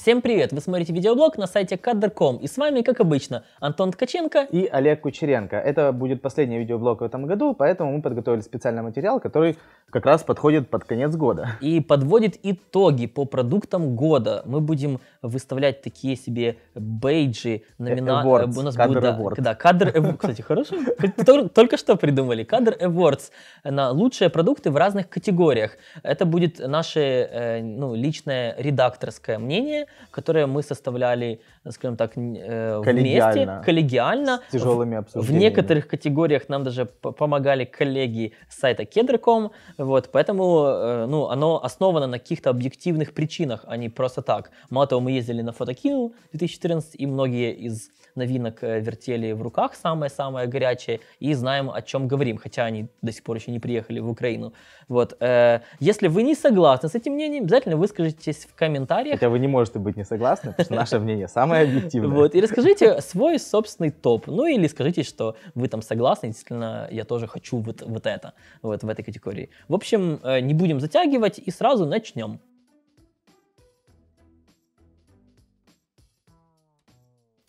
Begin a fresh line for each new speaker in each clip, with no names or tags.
Всем привет! Вы смотрите видеоблог на сайте Кадр.ком и с вами, как обычно, Антон Ткаченко и Олег Кучеренко. Это будет последний
видеоблог в этом году, поэтому мы подготовили специальный материал, который как раз подходит под конец года.
И подводит итоги по продуктам года. Мы будем выставлять такие себе бейджи, номина... Э, awards, у нас кадр будет, да, кадр... Э, кстати, хорошо. Только что придумали. Кадр Awards на лучшие продукты в разных категориях. Это будет наше э, ну, личное редакторское мнение которые мы составляли, э, скажем так, э, коллегиально. вместе, коллегиально. С тяжелыми обсуждениями. В некоторых категориях нам даже помогали коллеги с сайта Кедрком, вот, поэтому, э, ну, оно основано на каких-то объективных причинах, а не просто так. Мало того, мы ездили на фотокину 2014, и многие из новинок э, вертели в руках, самое-самое горячее, и знаем, о чем говорим, хотя они до сих пор еще не приехали в Украину. Вот. Э, если вы не согласны с этим мнением, обязательно выскажитесь в комментариях. Хотя вы не можете быть не согласны, потому что наше мнение самое объективное. Вот. И расскажите свой собственный топ. Ну или скажите, что вы там согласны, действительно, я тоже хочу вот, вот это, вот в этой категории. В общем, э, не будем затягивать и сразу начнем.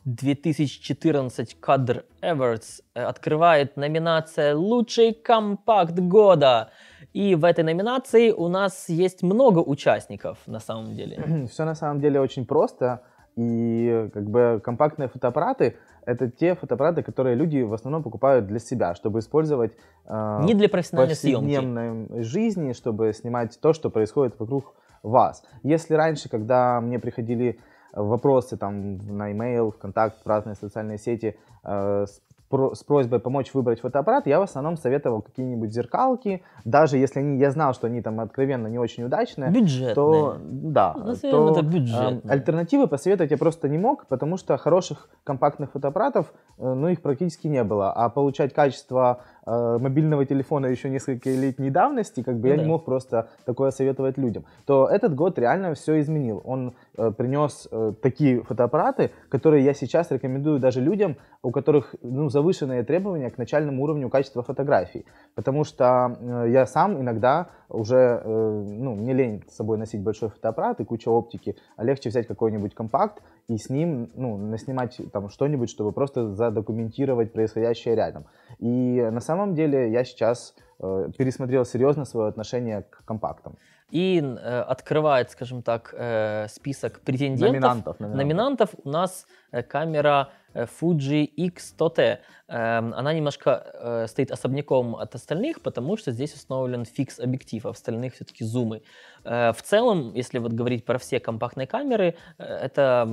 2014 кадр Эвертс э, открывает номинация «Лучший компакт года». И в этой номинации у нас есть много участников на самом деле.
Все на самом деле очень просто. И как бы компактные фотоаппараты это те фотоаппараты, которые люди в основном покупают для себя, чтобы использовать э, не для профессиональной в повседневной съемки. жизни, чтобы снимать то, что происходит вокруг вас. Если раньше, когда мне приходили вопросы там на email, ВКонтакт, в разные социальные сети э, с, про, с просьбой помочь выбрать фотоаппарат, я в основном советовал какие-нибудь зеркалки, даже если они, я знал, что они там откровенно не очень удачные, бюджетные. то да, ну, Назовем то это э, бюджетные. Э, альтернативы посоветовать я просто не мог, потому что хороших компактных фотоаппаратов, э, ну их практически не было, а получать качество Э, мобильного телефона еще несколько летней давности, как бы ну, я не мог просто такое советовать людям, то этот год реально все изменил. Он э, принес э, такие фотоаппараты, которые я сейчас рекомендую даже людям, у которых ну, завышенные требования к начальному уровню качества фотографий. Потому что э, я сам иногда уже, э, ну, мне лень с собой носить большой фотоаппарат и куча оптики, а легче взять какой-нибудь компакт и с ним, ну, наснимать там что-нибудь, чтобы просто задокументировать происходящее рядом. И на самом самом деле я сейчас э, пересмотрел серьезно свое отношение к компактам.
И э, открывает, скажем так, э, список претендентов, номинантов, номинантов. номинантов у нас э, камера Э, Fuji X100T. Эм, она немножко э, стоит особняком от остальных, потому что здесь установлен фикс объектив, а в остальных все-таки зумы. Э, в целом, если вот говорить про все компактные камеры, это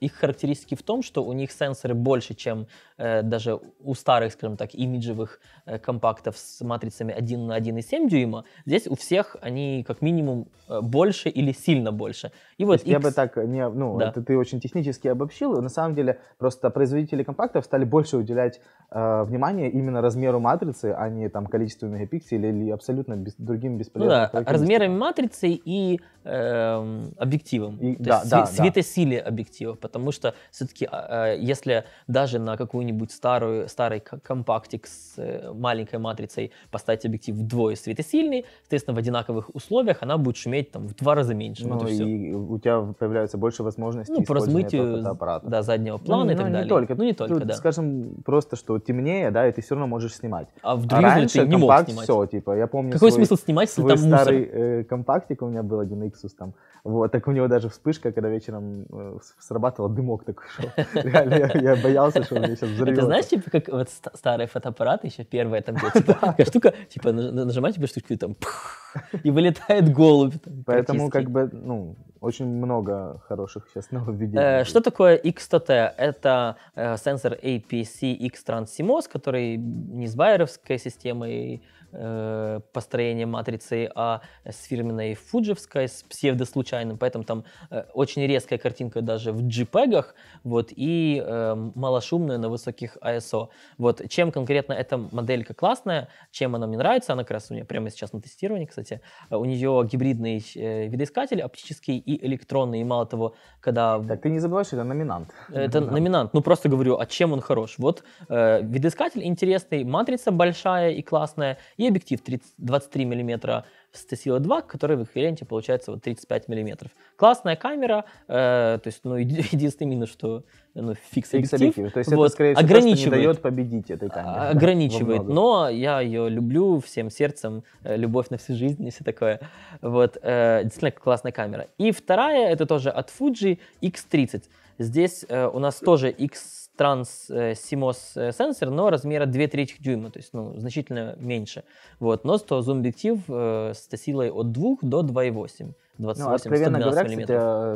их характеристики в том, что у них сенсоры больше, чем даже у старых, скажем так, имиджевых компактов с матрицами 1 на 1,7 дюйма. Здесь у всех они как минимум больше или сильно больше. И вот X... Я бы так
не... Ну, да. это ты очень технически обобщил. На самом деле, Просто производители компактов стали больше уделять э, внимание именно размеру матрицы, а не там количеству мегапикселей или абсолютно без, другим бесполезным. Ну да, размерами
матрицы и э, объективом, и, то да, есть да, св- да. светосилие объективов, потому что все-таки э, а, а, если даже на какую-нибудь старую старый компактик с э, маленькой матрицей поставить объектив вдвое светосильный, соответственно в одинаковых условиях она будет шуметь там в два раза меньше. Ну вот и,
и у тебя появляются больше возможностей ну, по размытию
этого Да, заднего плана. Ну, и ну, так не Только. Ну, не только, Тут, ну, да.
Скажем, просто, что темнее, да, и ты все равно можешь снимать. А в Дризле а раньше ты не мог компакт, снимать. все, типа, я помню Какой свой, смысл снимать, если там мусор? старый э, компактик у меня был, один Иксус там, вот, так у него даже вспышка, когда вечером э, срабатывал дымок
такой шел. Реально, я, боялся, что он меня сейчас взорвет. Это знаешь, типа, как вот старый фотоаппарат еще первые там, где, типа, такая штука, типа, нажимаешь тебе штучку, и там, и вылетает голубь. Поэтому, как
бы, ну, очень много хороших сейчас нововведений. Э,
что такое XTT? Это э, сенсор APC X-Trans который не с байеровской системой э, построение матрицы А с фирменной фуджевской, с псевдослучайным, поэтому там э, очень резкая картинка даже в JPEG, вот, и э, малошумная на высоких ISO. Вот, чем конкретно эта моделька классная, чем она мне нравится, она как раз у меня прямо сейчас на тестировании, кстати, э, у нее гибридный э, видоискатель, оптический и электронный, и мало того, когда... Так, ты не забываешь, это номинант. Э, это номинант, номинант. ну просто говорю, а чем он хорош? Вот э, видоискатель интересный, матрица большая и классная, и объектив 30, 23 мм в стесила 2, который в эквиваленте получается вот 35 мм. Классная камера, э, то есть, ну, единственный минус, что ну, фикс объектив. То есть вот, это, скорее всего, ограничивает, то, не дает победить этой камере. А, ограничивает, но я ее люблю всем сердцем, э, любовь на всю жизнь и все такое. Вот, э, действительно классная камера. И вторая, это тоже от Fuji, X30. Здесь э, у нас тоже X транс-CMOS э, э, сенсор, но размера 2 трети дюйма, то есть ну, значительно меньше. Вот, но 100 зум-объектив э, с силой от 2 до 2,8. 28, ну, откровенно говоря, кстати,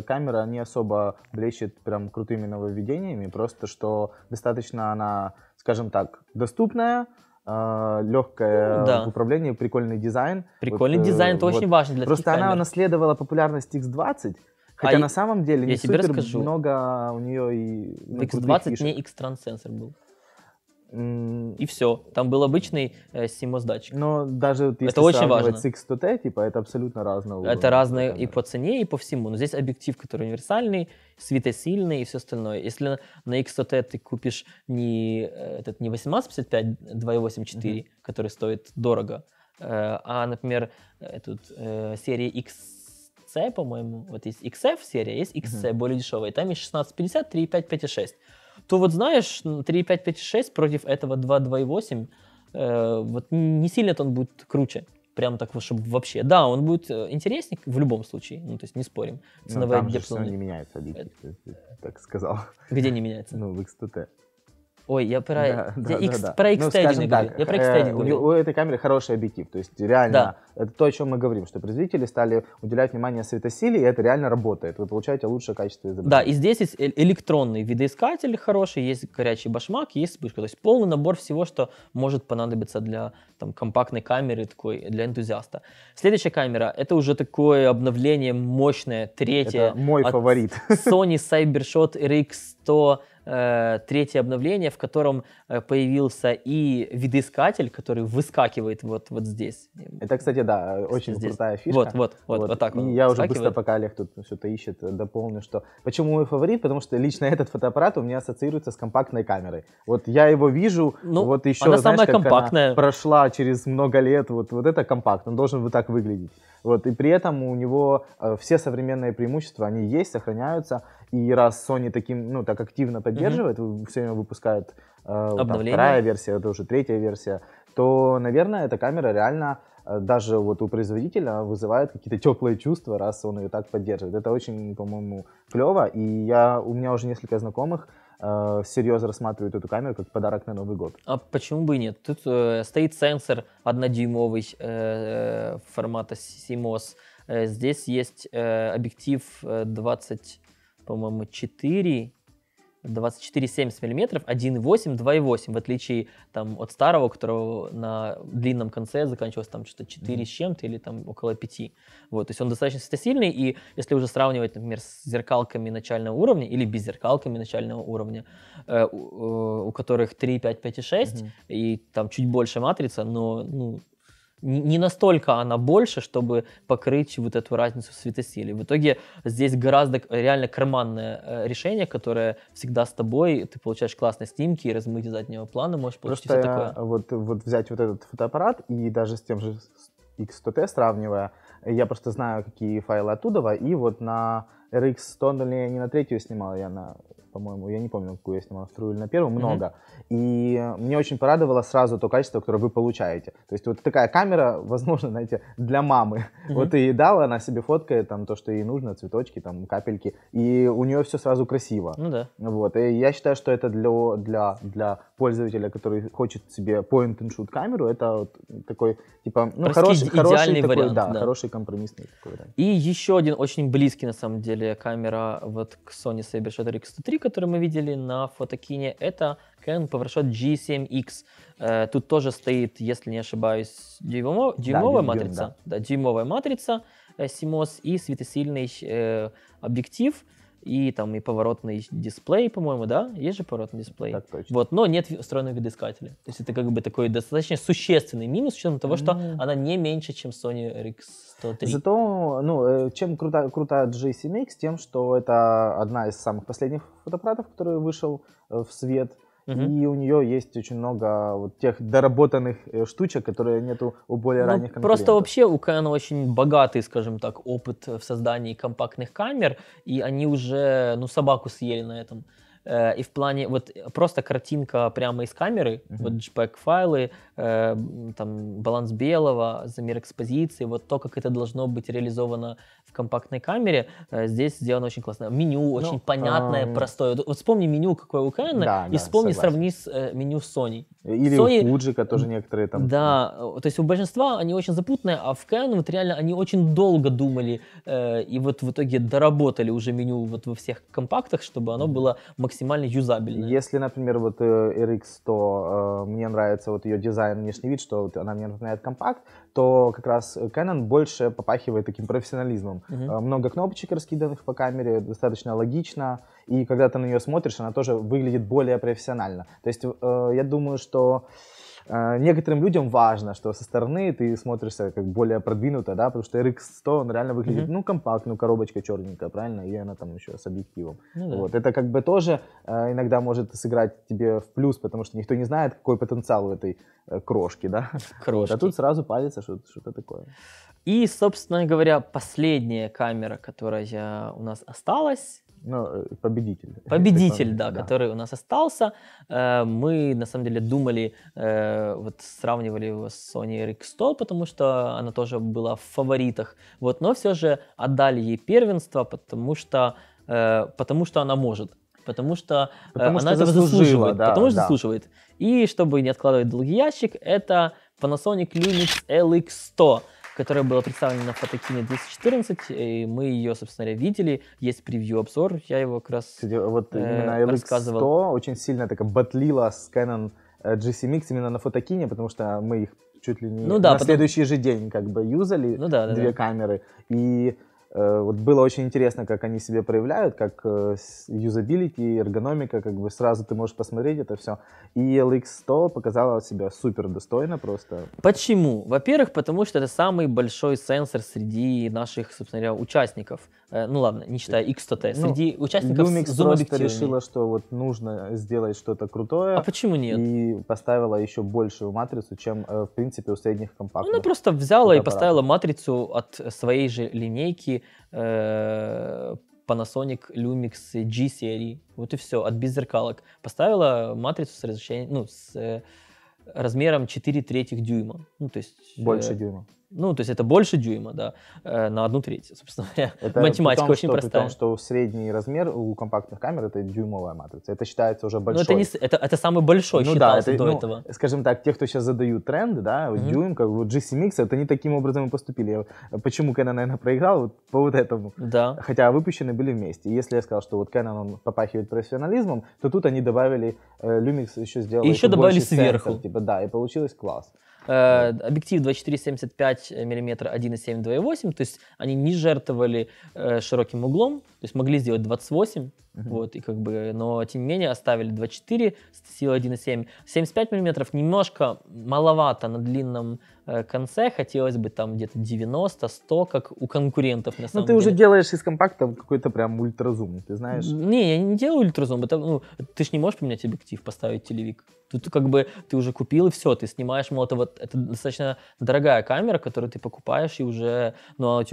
э, камера не особо блещет прям крутыми нововведениями, просто что достаточно она, скажем так, доступная, э, легкое ну, да. в прикольный дизайн. Прикольный вот, дизайн, это вот. очень важно для Просто она камер. наследовала популярность X20, Хотя а на самом деле не супер расскажу.
много у нее и ну, X20 не X-трансенсор был. Mm. И все. Там был обычный э, CMOS датчик. Но даже вот, если это очень важно. с
x 100 t типа, это абсолютно разное.
Это разное и по цене, и по всему. Но здесь объектив, который универсальный, светосильный и все остальное. Если на X100T ты купишь не, э, этот, не 1855 2.8.4, mm-hmm. который стоит дорого, э, а, например, э, этот, э, X XC, по-моему, вот есть XF серия, есть XC, mm-hmm. более дешевая, там есть 1650, 3,5, 5,6. То вот знаешь, 3,5, 5,6 против этого 2,2,8, э, вот не сильно он будет круче. Прям так, чтобы вообще. Да, он будет э, интереснее в любом случае, ну то есть не спорим. Ну, Ценовая ну, там же все не меняется объектив, э, так сказал. Где не меняется? Ну, в XTT. Ой, я про, да, да, X, да, про X ну, говорю. Так, я про X э, У, у
этой камеры хороший объектив. То есть реально, да. это то, о чем мы говорим, что производители стали уделять внимание светосиле, и это реально работает. Вы получаете лучшее качество изображения.
Да, и здесь есть э, электронный видоискатель хороший, есть горячий башмак, есть вспышка. То есть полный набор всего, что может понадобиться для там, компактной камеры, такой, для энтузиаста. Следующая камера, это уже такое обновление мощное, третье. Это мой фаворит. Sony Cybershot RX100 э, третье обновление, в котором э, появился и видоискатель, который выскакивает вот, вот здесь. Это, кстати, да, э, очень здесь. крутая фишка. Вот, вот, вот, вот, вот так вот. я уже быстро, пока
Олег тут что-то ищет, э, дополню, что... Почему мой фаворит? Потому что лично этот фотоаппарат у меня ассоциируется с компактной камерой. Вот я его вижу, ну, вот еще, она знаешь, самая компактная. Она прошла через много лет, вот, вот это компакт, он должен вот так выглядеть. Вот, и при этом у него э, все современные преимущества, они есть, сохраняются, и раз Sony таким, ну, так активно поддерживает, угу. все время выпускает э, там, вторая версия, это уже третья версия, то, наверное, эта камера реально э, даже вот у производителя вызывает какие-то теплые чувства, раз он ее так поддерживает. Это очень, по-моему, клево. И я, у меня уже несколько знакомых э, серьезно рассматривают эту камеру как подарок на Новый год.
А почему бы и нет? Тут э, стоит сенсор однодюймовый э, э формата CMOS. Э, здесь есть э, объектив 20 по-моему, 4 24,70 мм, 1,8, 2,8, в отличие там, от старого, которого на длинном конце заканчивалось там что-то 4 mm-hmm. с чем-то или там около 5. Вот, то есть он достаточно сильный, и если уже сравнивать, например, с зеркалками начального уровня или без зеркалками начального уровня, э, у, э, у которых 3, 5, 5 и 6, mm-hmm. и там чуть больше матрица, но ну, не настолько она больше, чтобы покрыть вот эту разницу в светосиле. В итоге здесь гораздо э, реально карманное э, решение, которое всегда с тобой, ты получаешь классные снимки и размытие заднего плана, можешь получить Просто все такое.
Вот, вот взять вот этот фотоаппарат и даже с тем же X100T сравнивая, я просто знаю, какие файлы оттуда, и вот на RX 100 ну, не на третью снимал, я на по-моему, я не помню, какую я снимал, на вторую или на первую, много. Mm-hmm. И мне очень порадовало сразу то качество, которое вы получаете. То есть вот такая камера, возможно, знаете, для мамы. Mm-hmm. Вот и дала, она себе фоткает там то, что ей нужно, цветочки, там капельки, и у нее все сразу красиво. Ну да. Вот, и я считаю, что это для, для, для пользователя, который хочет себе point-and-shoot
камеру, это вот такой, типа, ну, Прости, хороший, хороший такой, вариант, да, да, хороший компромиссный такой вариант. И еще один очень близкий, на самом деле, камера вот к Sony Saber Shutter X103, SSD, который мы видели на фотокине, это Canon PowerShot G7X. Э, тут тоже стоит, если не ошибаюсь, дюймовая да, матрица. да. да, дюймовая матрица э, CMOS и светосильный э, объектив – и там и поворотный дисплей, по-моему, да? Есть же поворотный дисплей? Так точно. Вот, но нет встроенного видоискателя. То есть это как бы такой достаточно существенный минус, с учетом того, что mm. она не меньше, чем Sony RX103.
Зато, ну, э, чем крута, крута G7X, тем, что это одна из самых последних фотоаппаратов, который вышел э, в свет – Угу. И у нее есть очень много вот тех доработанных э, штучек, которые нету у более ну, ранних конкурентов. Просто
вообще у Canon очень богатый, скажем так, опыт в создании компактных камер, и они уже, ну, собаку съели на этом. Э, и в плане, вот просто картинка прямо из камеры, uh-huh. вот JPEG-файлы, э, там баланс белого, замер экспозиции, вот то, как это должно быть реализовано в компактной камере. Э, здесь сделано очень классно. Меню ну, очень понятное, эм... простое. Вот, вот вспомни меню, какое у Canon, да, и да, вспомни, согласен. сравни с э, меню Sony. Или Sony, у Fuji, тоже некоторые там... Да, то есть у большинства они очень запутанные, а в Canon вот реально они очень долго думали э, и вот в итоге доработали уже меню вот во всех компактах, чтобы оно было максимально юзабельное. Если, например, вот э, RX, 100 э, мне нравится вот ее дизайн,
внешний вид, что вот она мне напоминает компакт, то как раз э, Canon больше попахивает таким профессионализмом. Угу. Много кнопочек раскиданных по камере, достаточно логично, и когда ты на нее смотришь, она тоже выглядит более профессионально. То есть э, я думаю, что а, некоторым людям важно, что со стороны ты смотришься как более продвинуто, да, потому что RX100, он реально выглядит, mm-hmm. ну, компактно, ну, коробочка черненькая, правильно, и она там еще с объективом. Ну, да. Вот, это как бы тоже э, иногда может сыграть тебе в плюс, потому что никто не знает, какой потенциал у этой э, крошки, да. Крошки. А тут сразу палится что-то, что-то такое.
И, собственно говоря, последняя камера, которая у нас осталась, ну, э, победитель. Победитель, да, да, который у нас остался. Э, мы, на самом деле, думали, э, вот сравнивали его с Sony RX100, потому что она тоже была в фаворитах. Вот, но все же отдали ей первенство, потому что, потому что она может. Потому что потому она что этого заслуживает. Да, потому что да. заслуживает. И чтобы не откладывать долгий ящик, это Panasonic Lumix LX100 которая была представлена на Фотокине 214, и мы ее, собственно говоря, видели. Есть превью-обзор, я его как раз Кстати, вот э, именно LX100 рассказывал.
очень сильно такая батлила с Canon э, GCMX именно на Фотокине, потому что мы их чуть ли не ну, да, на потом... следующий же день как бы юзали ну, да, две да. камеры. И Э, вот было очень интересно, как они себе проявляют, как э, юзабилити, эргономика, как бы сразу ты можешь посмотреть это все. И LX100 показала себя супер
достойно просто. Почему? Во-первых, потому что это самый большой сенсор среди наших, собственно говоря, участников. Э, ну ладно, не считая X100T, э, э. ну, среди ну, участников Lumix с просто решила,
что вот нужно сделать что-то крутое. А почему нет? И поставила еще большую матрицу, чем, в принципе, у средних компактов. Она
просто взяла и поставила матрицу от своей же линейки Panasonic Lumix G серии. Вот и все, от беззеркалок Поставила матрицу с разрешением, ну, с размером 4 третьих дюйма. Ну, то есть... Больше дюйма. Ну, то есть это больше дюйма, да, э, на одну треть, собственно говоря. Это Математика том, очень что, простая. При том,
что средний размер у компактных камер это дюймовая матрица. Это считается уже большой. Ну, это,
это, это самый большой ну, считался да, это, до ну, этого.
Скажем так, те, кто сейчас задают тренды, да, вот mm-hmm. дюйм, как вот G7X, это не таким образом и поступили. Я, э, почему Canon, наверное, проиграл? Вот по вот этому. Да. Хотя выпущены были вместе. если я сказал, что вот Canon он попахивает профессионализмом, то тут они добавили, э, Lumix еще сделал. И еще добавили сверху. Сенсор, типа, да, и получилось
класс. Э, объектив 24-75 мм 1.7-2.8, то есть они не жертвовали э, широким углом, то есть могли сделать 28, угу. вот, и как бы, но тем не менее оставили 24 с силой 1,7. 75 миллиметров немножко маловато на длинном э, конце, хотелось бы там где-то 90, 100, как у конкурентов на ну, самом деле. Но ты деле. уже делаешь из компакта какой-то прям ультразум, ты знаешь? Не, я не делаю ультразум, это, ну, ты же не можешь поменять объектив, поставить телевик. Тут как бы ты уже купил и все, ты снимаешь, мол, это вот это достаточно дорогая камера, которую ты покупаешь и уже, ну, она,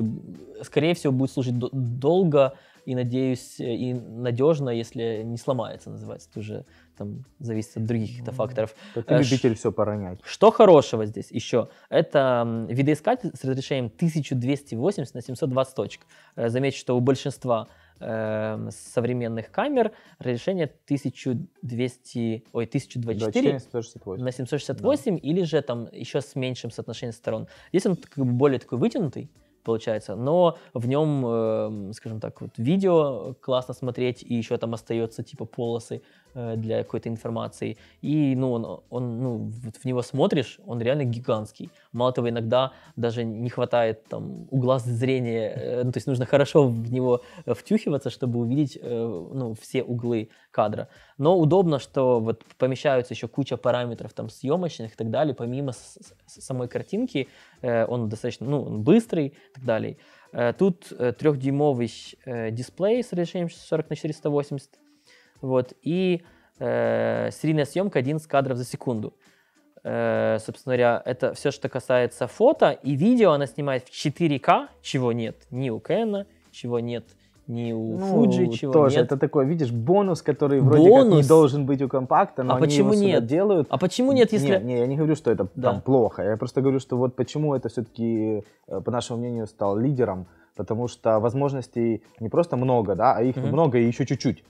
скорее всего, будет служить долго, и, надеюсь, э, и надежно, если не сломается, называется. Это уже там зависит от других каких-то факторов. То ты э, любитель
Ш- все поронять.
Что хорошего здесь еще? Это видоискатель с разрешением 1280 на 720 точек. Э, Замечу, что у большинства эм, современных камер разрешение 1200, ой, 1024 168. на 768 да. или же там еще с меньшим соотношением сторон. Здесь он как бы более такой вытянутый, получается. Но в нем, эм, скажем так, вот видео классно смотреть, и еще там остается типа полосы Э, для какой-то информации. И ну, он, он, ну, в него смотришь, он реально гигантский. Мало того, иногда даже не хватает там, угла зрения, э, ну, то есть нужно хорошо в него э, втюхиваться, чтобы увидеть ну, все углы кадра. Но удобно, что вот помещаются еще куча параметров там, съемочных и так далее, помимо с- с- самой картинки, он достаточно ну, он быстрый и так далее. Тут трехдюймовый дисплей с разрешением 40 на 480 вот, и э, серийная съемка 11 кадров за секунду. Э, собственно говоря, это все, что касается фото и видео, она снимает в 4К, чего нет ни у Кэна, чего нет ни у ну, Fuji, чего тоже нет. это такой, видишь, бонус, который вроде бонус? как не должен быть у компакта, но а они почему его нет? делают. А почему нет, если... Не, не, я не говорю, что это
да. там плохо, я просто говорю, что вот почему это все-таки, э, по нашему мнению, стал лидером, потому что возможностей не просто много, да, а их mm-hmm. много и еще чуть-чуть.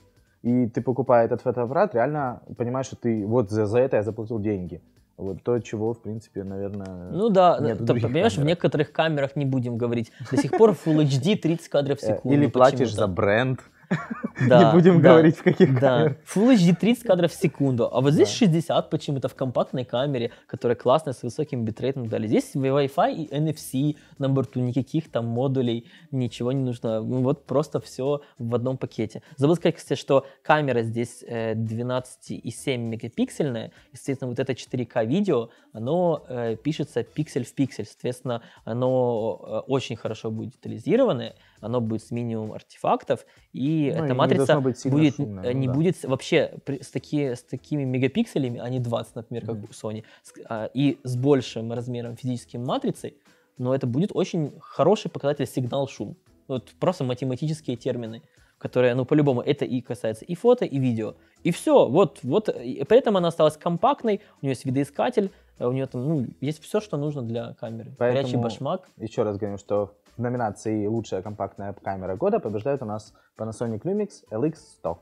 И ты, покупая этот фотоаппарат, реально понимаешь, что ты вот за, за это я заплатил деньги. Вот то, чего, в принципе, наверное, Ну да, нет ты, понимаешь,
камерах. в некоторых камерах не будем говорить. До сих пор Full HD 30 кадров в э, секунду. Или платишь за бренд.
Да, не будем да, говорить, в каких да. камерах.
Full HD 30 кадров в секунду, а вот здесь да. 60 почему-то в компактной камере, которая классная, с высоким битрейтом и так далее. Здесь Wi-Fi и NFC на борту, никаких там модулей, ничего не нужно. Ну вот просто все в одном пакете. Забыл сказать, кстати, что камера здесь 12,7 э, мегапиксельная, естественно, вот это 4К видео, оно э, пишется пиксель в пиксель, соответственно, оно э, очень хорошо будет детализированное, оно будет с минимум артефактов, и ну, эта и матрица не будет, шумная, э, ну не да. будет вообще при, с, такие, с такими мегапикселями, а не 20, например, mm-hmm. как у Sony, с, а, и с большим размером физическим матрицей, но это будет очень хороший показатель сигнал-шум. Вот просто математические термины которые, ну, по-любому, это и касается и фото, и видео. И все, вот, вот, и при этом она осталась компактной, у нее есть видоискатель, э, у нее там, ну, есть все, что нужно для камеры. Поэтому, Горячий башмак.
Еще раз говорю, что в номинации «Лучшая компактная камера года» побеждает у нас Panasonic Lumix LX100.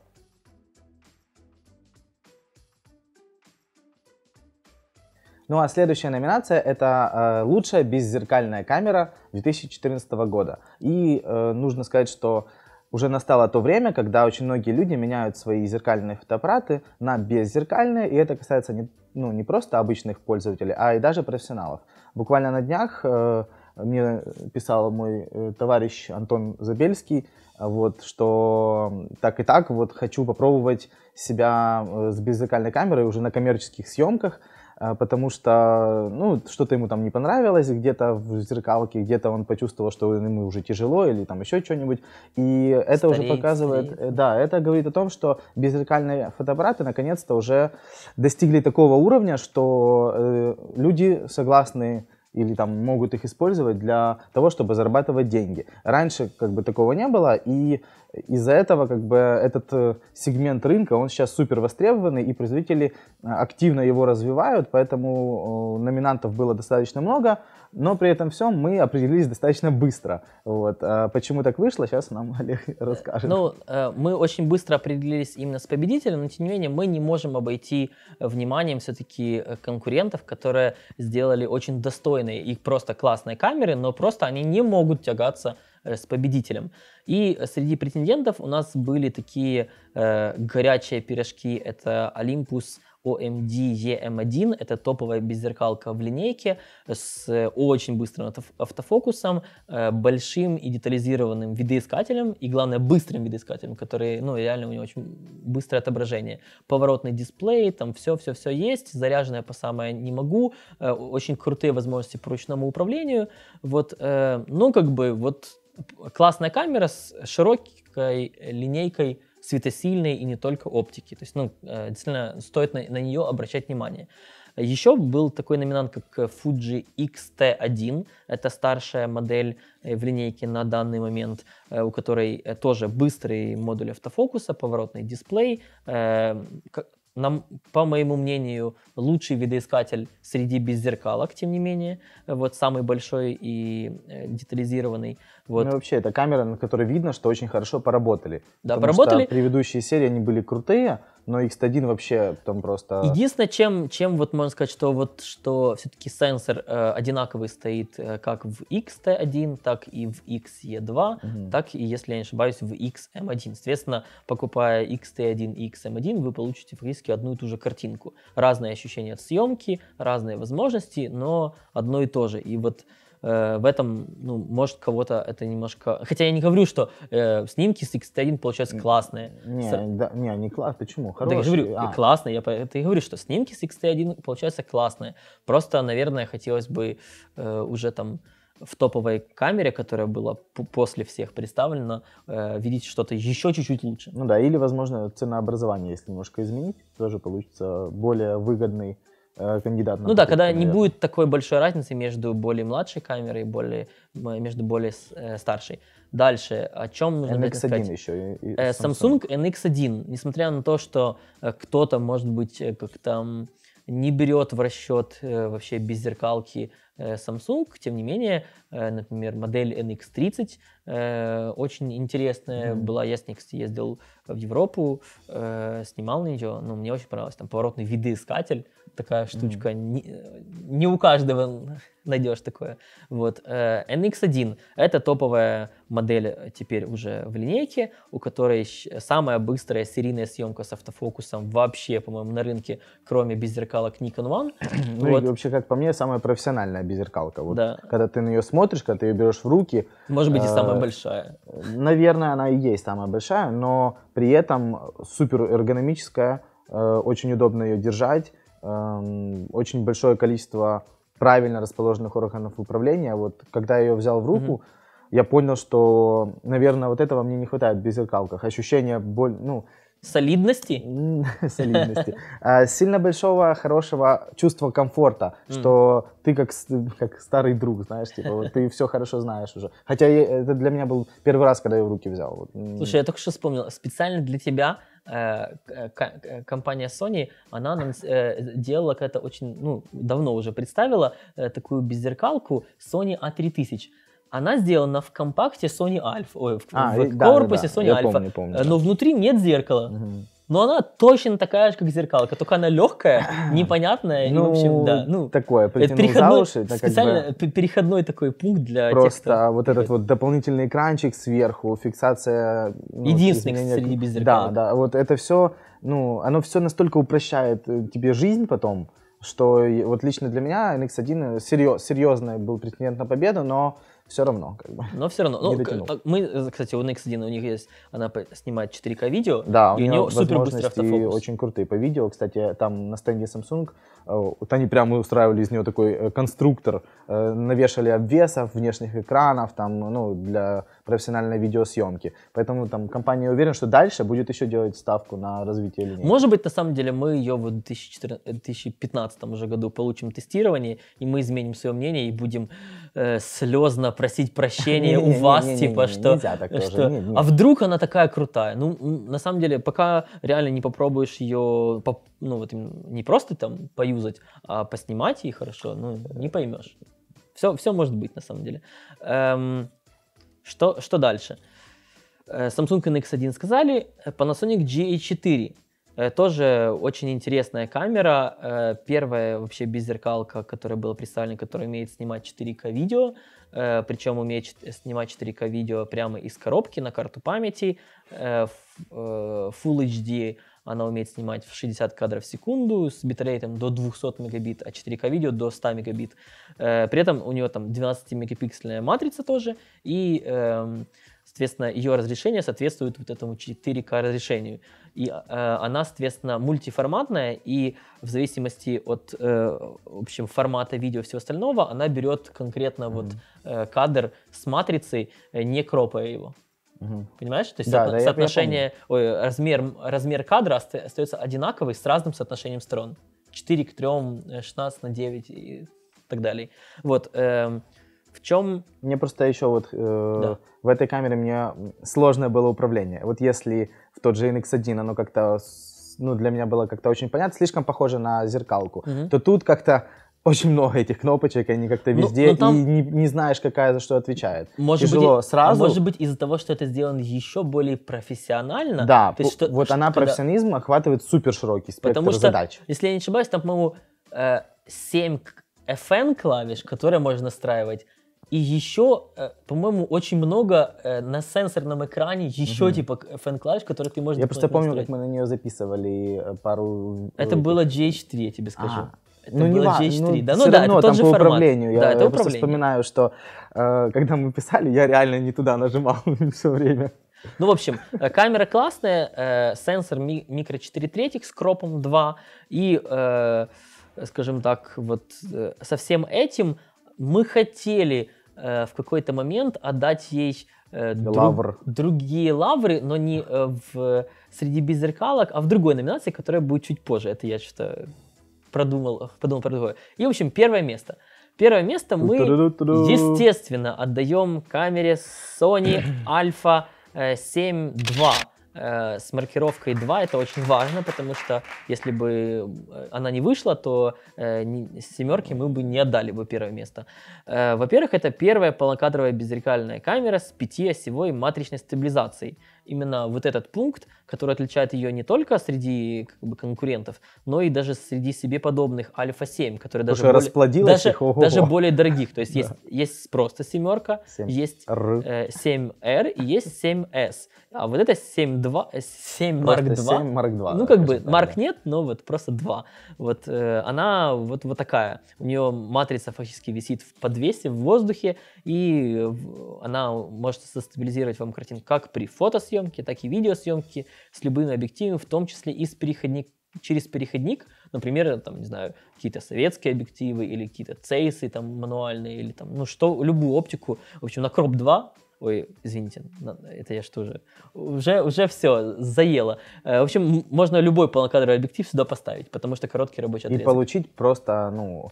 Ну а следующая номинация это э, лучшая беззеркальная камера 2014 года. И э, нужно сказать, что уже настало то время, когда очень многие люди меняют свои зеркальные фотоаппараты на беззеркальные, и это касается не, ну, не просто обычных пользователей, а и даже профессионалов. Буквально на днях э, мне писал мой э, товарищ Антон Забельский, вот, что так и так, вот хочу попробовать себя э, с беззеркальной камерой уже на коммерческих съемках, э, потому что, ну, что-то ему там не понравилось, где-то в зеркалке, где-то он почувствовал, что ему уже тяжело или там еще что-нибудь, и это стареет, уже показывает, стареет. да, это говорит о том, что беззеркальные фотоаппараты наконец-то уже достигли такого уровня, что э, люди согласны или там могут их использовать для того, чтобы зарабатывать деньги. Раньше как бы такого не было, и из-за этого как бы этот э, сегмент рынка, он сейчас супер востребованный, и производители э, активно его развивают, поэтому э, номинантов было достаточно много, но при этом всем мы определились достаточно быстро. Вот. А почему так вышло, сейчас нам Олег расскажет. Ну,
мы очень быстро определились именно с победителем, но тем не менее мы не можем обойти вниманием все-таки конкурентов, которые сделали очень достойные и просто классные камеры, но просто они не могут тягаться Э, с победителем. И среди претендентов у нас были такие э, горячие пирожки. Это Olympus OMD EM1. Это топовая беззеркалка в линейке с очень быстрым автофокусом, э, большим и детализированным видоискателем и, главное, быстрым видоискателем, который, ну, реально у него очень быстрое отображение. Поворотный дисплей, там все-все-все есть, заряженное по самое не могу, э, очень крутые возможности по ручному управлению. Вот, ну, как бы, вот классная камера с широкой линейкой светосильной и не только оптики. То есть, ну, э, действительно, стоит на, на нее обращать внимание. Еще был такой номинант, как Fuji X-T1. Это старшая модель э, в линейке на данный момент, э, у которой тоже быстрый модуль автофокуса, поворотный дисплей, на, по моему мнению, лучший видоискатель среди беззеркалок, тем не менее. Вот самый большой и э, детализированный. Вот. Ну вообще, это камера, на которой видно, что очень хорошо поработали. Да, поработали. что
предыдущие серии, они были крутые, но X1 вообще там просто...
Единственное, чем, чем вот можно сказать, что вот что все-таки сенсор э, одинаковый стоит э, как в XT1, так и в XE2, угу. так и, если я не ошибаюсь, в XM1. Соответственно, покупая XT1 и XM1, вы получите фактически одну и ту же картинку. Разные ощущения от съемки, разные возможности, но одно и то же. И вот э, в этом, ну, может, кого-то это немножко... Хотя я не говорю, что э, снимки с X1 получаются классные. Не, с...
да, не, не класс, почему?
Хорошие. Да, я говорю, а. классные, я про это говорю, что снимки с X1 получаются классные. Просто, наверное, хотелось бы э, уже там в топовой камере, которая была после всех представлена, э, видеть что-то
еще чуть-чуть лучше. Ну да, или, возможно, ценообразование, если немножко изменить, тоже получится более выгодный Э, кандидат. ну да, когда кандидат. не будет
такой большой разницы между более младшей камерой и более, э, между более э, старшей. Дальше, о чем нужно NX1 сказать? еще. И, и Samsung. Samsung NX1, несмотря на то, что кто-то, может быть, как там не берет в расчет вообще беззеркалки Samsung, тем не менее, например, модель NX30 очень интересная mm-hmm. была. Я с ней, кстати, ездил в Европу, снимал на нее, ну, мне очень понравилось. Там поворотный видоискатель, такая штучка. mm Не, не у каждого найдешь такое. Вот. Э, NX1 — это топовая модель теперь уже в линейке, у которой самая быстрая серийная съемка с автофокусом вообще, по-моему, на рынке, кроме беззеркалок Nikon One. Ну вот. и
вообще, как по мне, самая профессиональная беззеркалка. Вот, да. Когда ты на нее смотришь, когда ты ее берешь в руки... Может быть, и э, самая большая. Наверное, она и есть самая большая, но при этом супер эргономическая, э, очень удобно ее держать, Эм, очень большое количество правильно расположенных органов управления. Вот когда я ее взял в руку, mm-hmm. я понял, что, наверное, вот этого мне не хватает в беззеркалках. Ощущение боль, ну...
Солидности?
Солидности. А, сильно большого, хорошего чувства комфорта, что ты как, как старый друг, знаешь, типа, ты все хорошо знаешь уже. Хотя это для меня был первый раз, когда я в руки взял.
Слушай, я только что вспомнил, специально для тебя Э, э, компания Sony, она нам э, делала как это очень, ну, давно уже представила, такую беззеркалку Sony A3000 она сделана в компакте Sony Alpha, ой, в, а, в да, корпусе да, да. Sony я Alpha, помню, помню, но внутри нет зеркала. Угу. Но она точно такая же, как зеркалка, только она легкая, непонятная ну, и, в ну, общем, да.
Ну, такое, это переходной, уши, это специально
как бы... переходной такой пункт для Просто тех,
кто... вот этот вот дополнительный экранчик сверху, фиксация... Ну, Единственный, изменения... кстати, без Да, да, вот это все, ну, оно все настолько упрощает э, тебе жизнь потом, что вот лично для меня NX1 э, серьез, серьезный был претендент на победу, но все равно, как бы.
Но все равно. Ну, так, мы, э, кстати, у Next1 у них есть, она снимает 4К видео, да, и у, у нее супер быстрый автофокус.
очень крутые по видео, кстати, там на стенде Samsung, э, вот они прямо устраивали из нее такой э, конструктор, навешали обвесов, внешних экранов, там, ну, для профессиональной видеосъемки. Поэтому там компания уверена, что дальше будет еще делать ставку на развитие линии.
Может быть, на самом деле мы ее в 2014, 2015 уже году получим тестирование, и мы изменим свое мнение и будем э, слезно просить прощения у вас, типа, что... А вдруг она такая крутая? Ну, на самом деле, пока реально не попробуешь ее, ну, вот не просто там поюзать, а поснимать и хорошо, ну, не поймешь. Все, все может быть на самом деле. Эм, что, что дальше? Э, Samsung NX1 сказали, э, Panasonic GA4. Э, тоже очень интересная камера. Первая вообще беззеркалка, которая была представлена, которая умеет снимать 4К видео. Причем умеет снимать 4К видео прямо из коробки на карту памяти. Full HD она умеет снимать в 60 кадров в секунду с битрейтом до 200 мегабит, а 4К видео до 100 мегабит. Э, при этом у нее там 12-мегапиксельная матрица тоже, и, э, соответственно, ее разрешение соответствует вот этому 4К разрешению. И э, она, соответственно, мультиформатная, и в зависимости от, э, в общем, формата видео и всего остального, она берет конкретно mm-hmm. вот э, кадр с матрицей, э, не кропая его. Угу. Понимаешь? То есть да, со- да, соотношение, ой, размер, размер кадра остается одинаковый с разным соотношением сторон. 4 к 3, 16 э, на 9 и так далее. Вот. Э, в чем... Мне просто еще вот э, да. в этой
камере мне сложное было управление. Вот если в тот же NX1 оно как-то, ну, для меня было как-то очень понятно, слишком похоже на зеркалку, угу. то тут как-то очень много этих кнопочек, они как-то ну, везде, ну, ну, там... и не, не знаешь, какая за что отвечает. Может Тяжело быть, сразу. Может быть,
из-за того, что это сделано еще более профессионально. Да, то есть, что, вот что, она что, профессионализм
да. охватывает супер широкий спектр Потому что, задач.
если я не ошибаюсь, там, по-моему, 7 э, FN клавиш, которые можно настраивать, и еще, э, по-моему, очень много э, на сенсорном экране еще mm-hmm. типа FN клавиш, которые ты можешь. Я просто помню, настроить.
как мы на нее записывали пару. Это было GH3, я тебе скажу. А. Это ну, было GH3, ну, да? Ну да, равно, это тот же по формат. Управлению. Да, я это просто управление. вспоминаю, что э, когда мы писали, я реально не туда нажимал
все время. Ну, в общем, э, камера классная, э, сенсор микро 4 3 с кропом 2, и, э, скажем так, вот э, со всем этим мы хотели э, в какой-то момент отдать ей э, друг, другие лавры, но не э, в, среди беззеркалок, а в другой номинации, которая будет чуть позже. Это я что-то продумал, подумал про другое. И, в общем, первое место. Первое место мы, естественно, отдаем камере Sony Alpha 7 э, II э, с маркировкой 2. Это очень важно, потому что если бы э, она не вышла, то э, семерки мы бы не отдали бы первое место. во-первых, это первая полнокадровая беззеркальная камера с пятиосевой матричной стабилизацией именно вот этот пункт, который отличает ее не только среди как бы, конкурентов, но и даже среди себе подобных Альфа-7, которые даже более, даже, даже более дорогих. То есть да. есть, есть просто семерка, 7. есть э, 7R и есть 7S. А вот это 7.2, 7 Mark 2. 7 Mark 2. Ну, как бы, да, Mark да. нет, но вот просто 2. Вот э, она вот, вот такая. У нее матрица фактически висит в подвесе, в воздухе, и она может стабилизировать вам картинку как при фотосъемке, съемки, так и видеосъемки с любыми объективами, в том числе и с переходник, через переходник, например, там, не знаю, какие-то советские объективы или какие-то цейсы там мануальные, или там, ну что, любую оптику, в общем, на Кроп 2 Ой, извините, это я что же, уже, уже все, заело. Э, в общем, можно любой полнокадровый объектив сюда поставить, потому что короткий рабочий отрезок. И получить
просто, ну,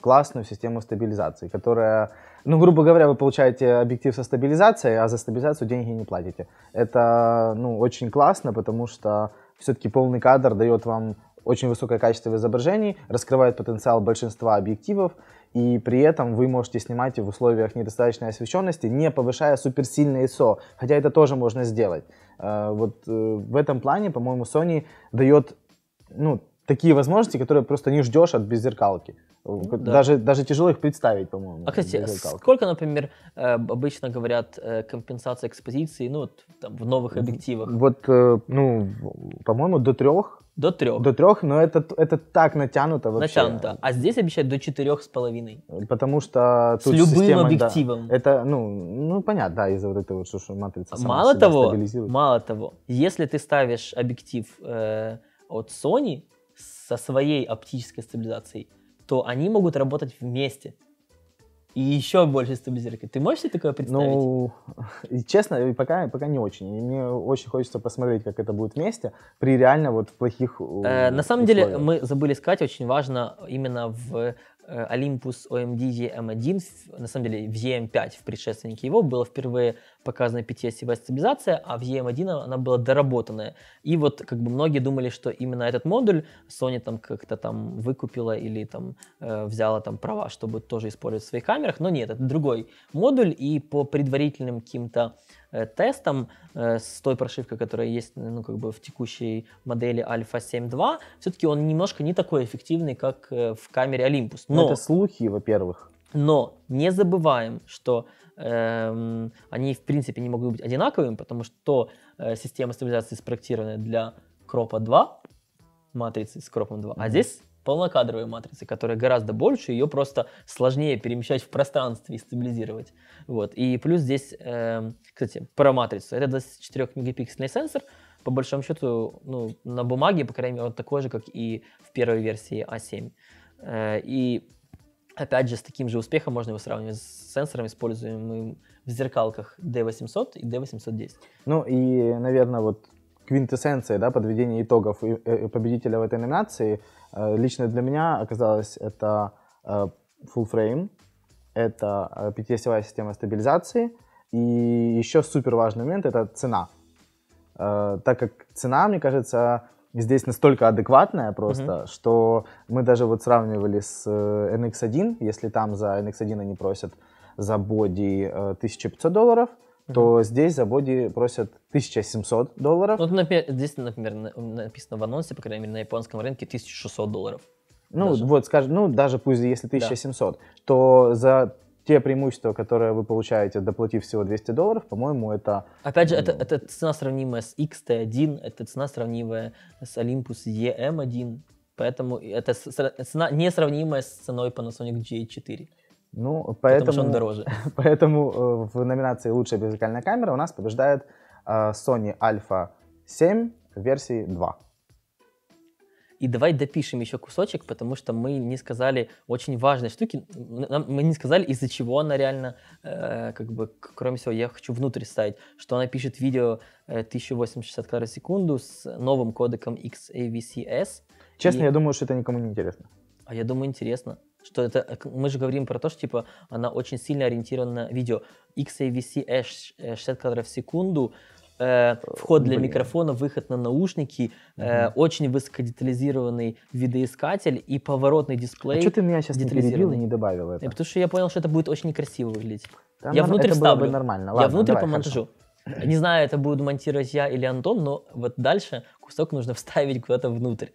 классную систему стабилизации, которая, ну, грубо говоря, вы получаете объектив со стабилизацией, а за стабилизацию деньги не платите. Это, ну, очень классно, потому что все-таки полный кадр дает вам очень высокое качество изображений, раскрывает потенциал большинства объективов, и при этом вы можете снимать в условиях недостаточной освещенности, не повышая суперсильное ISO, хотя это тоже можно сделать. Э, вот э, в этом плане, по-моему, Sony дает ну, такие возможности, которые просто не ждешь от беззеркалки. Э, ну, даже, да. даже тяжело их представить, по-моему. А, кстати, сколько,
например, э, обычно говорят э, компенсация экспозиции, ну, там, в новых объективах?
Вот, ну, по-моему, до трех. До трех. До трех, но это, это так натянуто вообще.
Натянуто. А здесь обещают до четырех с половиной.
Потому что тут С любым система, объективом. Да, это, ну, ну, понятно, да, из-за вот этого, что, что матрица сама мало того,
Мало того, если ты ставишь объектив э, от Sony, со своей оптической стабилизацией, то они могут работать вместе и еще больше стабилизировать. Ты можешь себе такое ну, представить? Ну,
честно, пока, пока не очень. И мне очень хочется посмотреть, как это будет вместе при реально вот плохих э, э На самом условиях. деле
мы забыли сказать, очень важно именно в Э, Olympus OMD EM1, на самом деле в EM5, в предшественнике его, была впервые показана PTSCV e стабилизация, а в EM1 она была доработанная. И вот как бы многие думали, что именно этот модуль Sony там как-то там выкупила или там э, взяла там права, чтобы тоже использовать в своих камерах, но нет, это другой модуль, и по предварительным каким-то э, Э, тестом э, с той прошивкой, которая есть ну, как бы в текущей модели Alpha 7.2, все-таки он немножко не такой эффективный, как э, в камере Olympus. Но, это
слухи, во-первых.
Но не забываем, что эм, они в принципе не могут быть одинаковыми, потому что э, система стабилизации спроектирована для Кропа 2, матрицы с Кропом 2, mm-hmm. а здесь полнокадровой матрицы, которая гораздо больше, ее просто сложнее перемещать в пространстве и стабилизировать. Вот. И плюс здесь, э, кстати, про матрицу. Это 24-мегапиксельный сенсор, по большому счету, ну, на бумаге, по крайней мере, он такой же, как и в первой версии A7. А э, и опять же, с таким же успехом можно его сравнивать с сенсором, используемым в зеркалках D800 и D810.
Ну и, наверное, вот квинтэссенция, да, подведение итогов э, победителя в этой номинации – Э, лично для меня оказалось это э, full frame, это э, пятидесевая система стабилизации, и еще супер важный момент — это цена. Так как цена, мне кажется, здесь настолько адекватная просто, mm-hmm. что мы даже вот сравнивали с NX1, если там за NX1 они просят за боди 1500 долларов — то mm-hmm. здесь за боди просят 1700
долларов. Вот напи- здесь, например, написано в анонсе, по крайней мере, на японском рынке 1600 долларов.
Ну, даже. вот, скажем, ну, даже пусть если 1700, да. то за те преимущества, которые вы получаете, доплатив всего 200 долларов, по-моему, это... Опять же, это,
это цена сравнимая с XT1, это цена сравнимая с Olympus EM1, поэтому это цена несравнимая с ценой Panasonic gh 4
ну, поэтому, Потому что он дороже. Поэтому э, в номинации «Лучшая беззеркальная камера» у нас побеждает э, Sony Alpha 7 версии 2.
И давай допишем еще кусочек, потому что мы не сказали очень важной штуки. мы не сказали, из-за чего она реально, э, как бы, кроме всего, я хочу внутрь ставить, что она пишет видео 1080 э, кадров в секунду с новым кодеком XAVCS. Честно, и... я думаю, что это никому не интересно. А я думаю, интересно что это, э, мы же говорим про то, что, типа, она очень сильно ориентирована на видео. XAVC H 60 э, кадров в секунду, э, вход для Блин. микрофона, выход на наушники, угу. очень высокодетализированный видоискатель и поворотный а дисплей. А что ты меня сейчас не и не добавил это? И потому что я понял, что это будет очень некрасиво выглядеть. Там я внутрь это вставлю. Было бы нормально. Ладно, я внутрь давай, по монтажу. Хорошо. Не знаю, это буду монтировать я или Антон, но вот дальше кусок нужно вставить куда-то внутрь.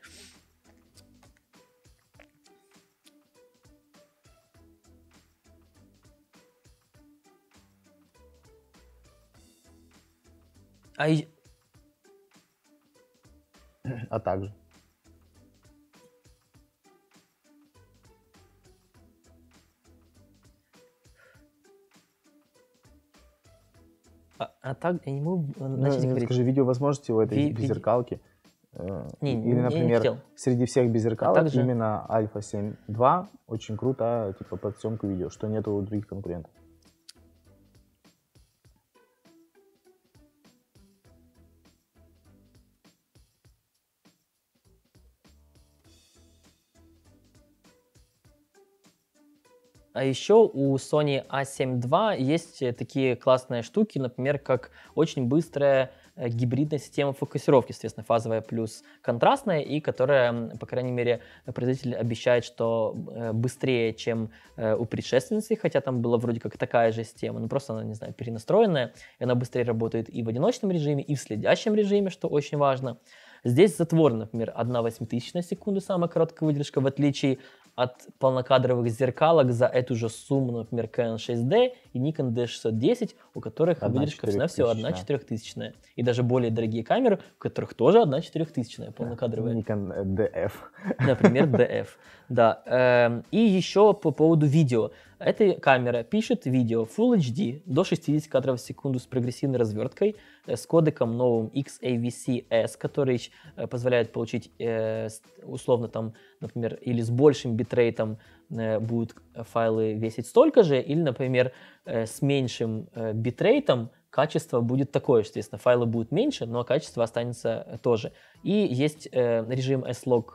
А... а также. А, а так я не могу ну, начать ну, говорить. Скажи, видео возможности у этой Ви- беззеркалки?
Э, не, Или, например, не среди всех беззеркалок а также... именно Альфа 7.2 очень круто, типа, под съемку видео, что нету у других конкурентов.
А еще у Sony A7 II есть э, такие классные штуки, например, как очень быстрая э, гибридная система фокусировки, соответственно, фазовая плюс контрастная, и которая, по крайней мере, производитель обещает, что э, быстрее, чем у предшественницы, хотя там была вроде как такая же система, но просто она, не знаю, перенастроенная, и она быстрее работает и в одиночном режиме, и в следящем режиме, что очень важно. Здесь затвор, например, 1 восьмитысячная секунды, самая короткая выдержка, в отличие от полнокадровых зеркалок за эту же сумму, например, Canon 6D и Nikon D610, у которых одна выдержка всего одна четырехтысячная. И даже более дорогие камеры, у которых тоже одна четырехтысячная полнокадровая. Nikon DF. Э, например, DF. Да. Эм, и еще по поводу видео. Эта камера пишет видео Full HD до 60 кадров в секунду с прогрессивной разверткой, э, с кодеком новым XAVC-S, который э, позволяет получить э, условно там, например, или с большим битрейтом будут файлы весить столько же, или, например, с меньшим битрейтом качество будет такое, естественно, файлы будут меньше, но качество останется тоже. И есть режим S-Log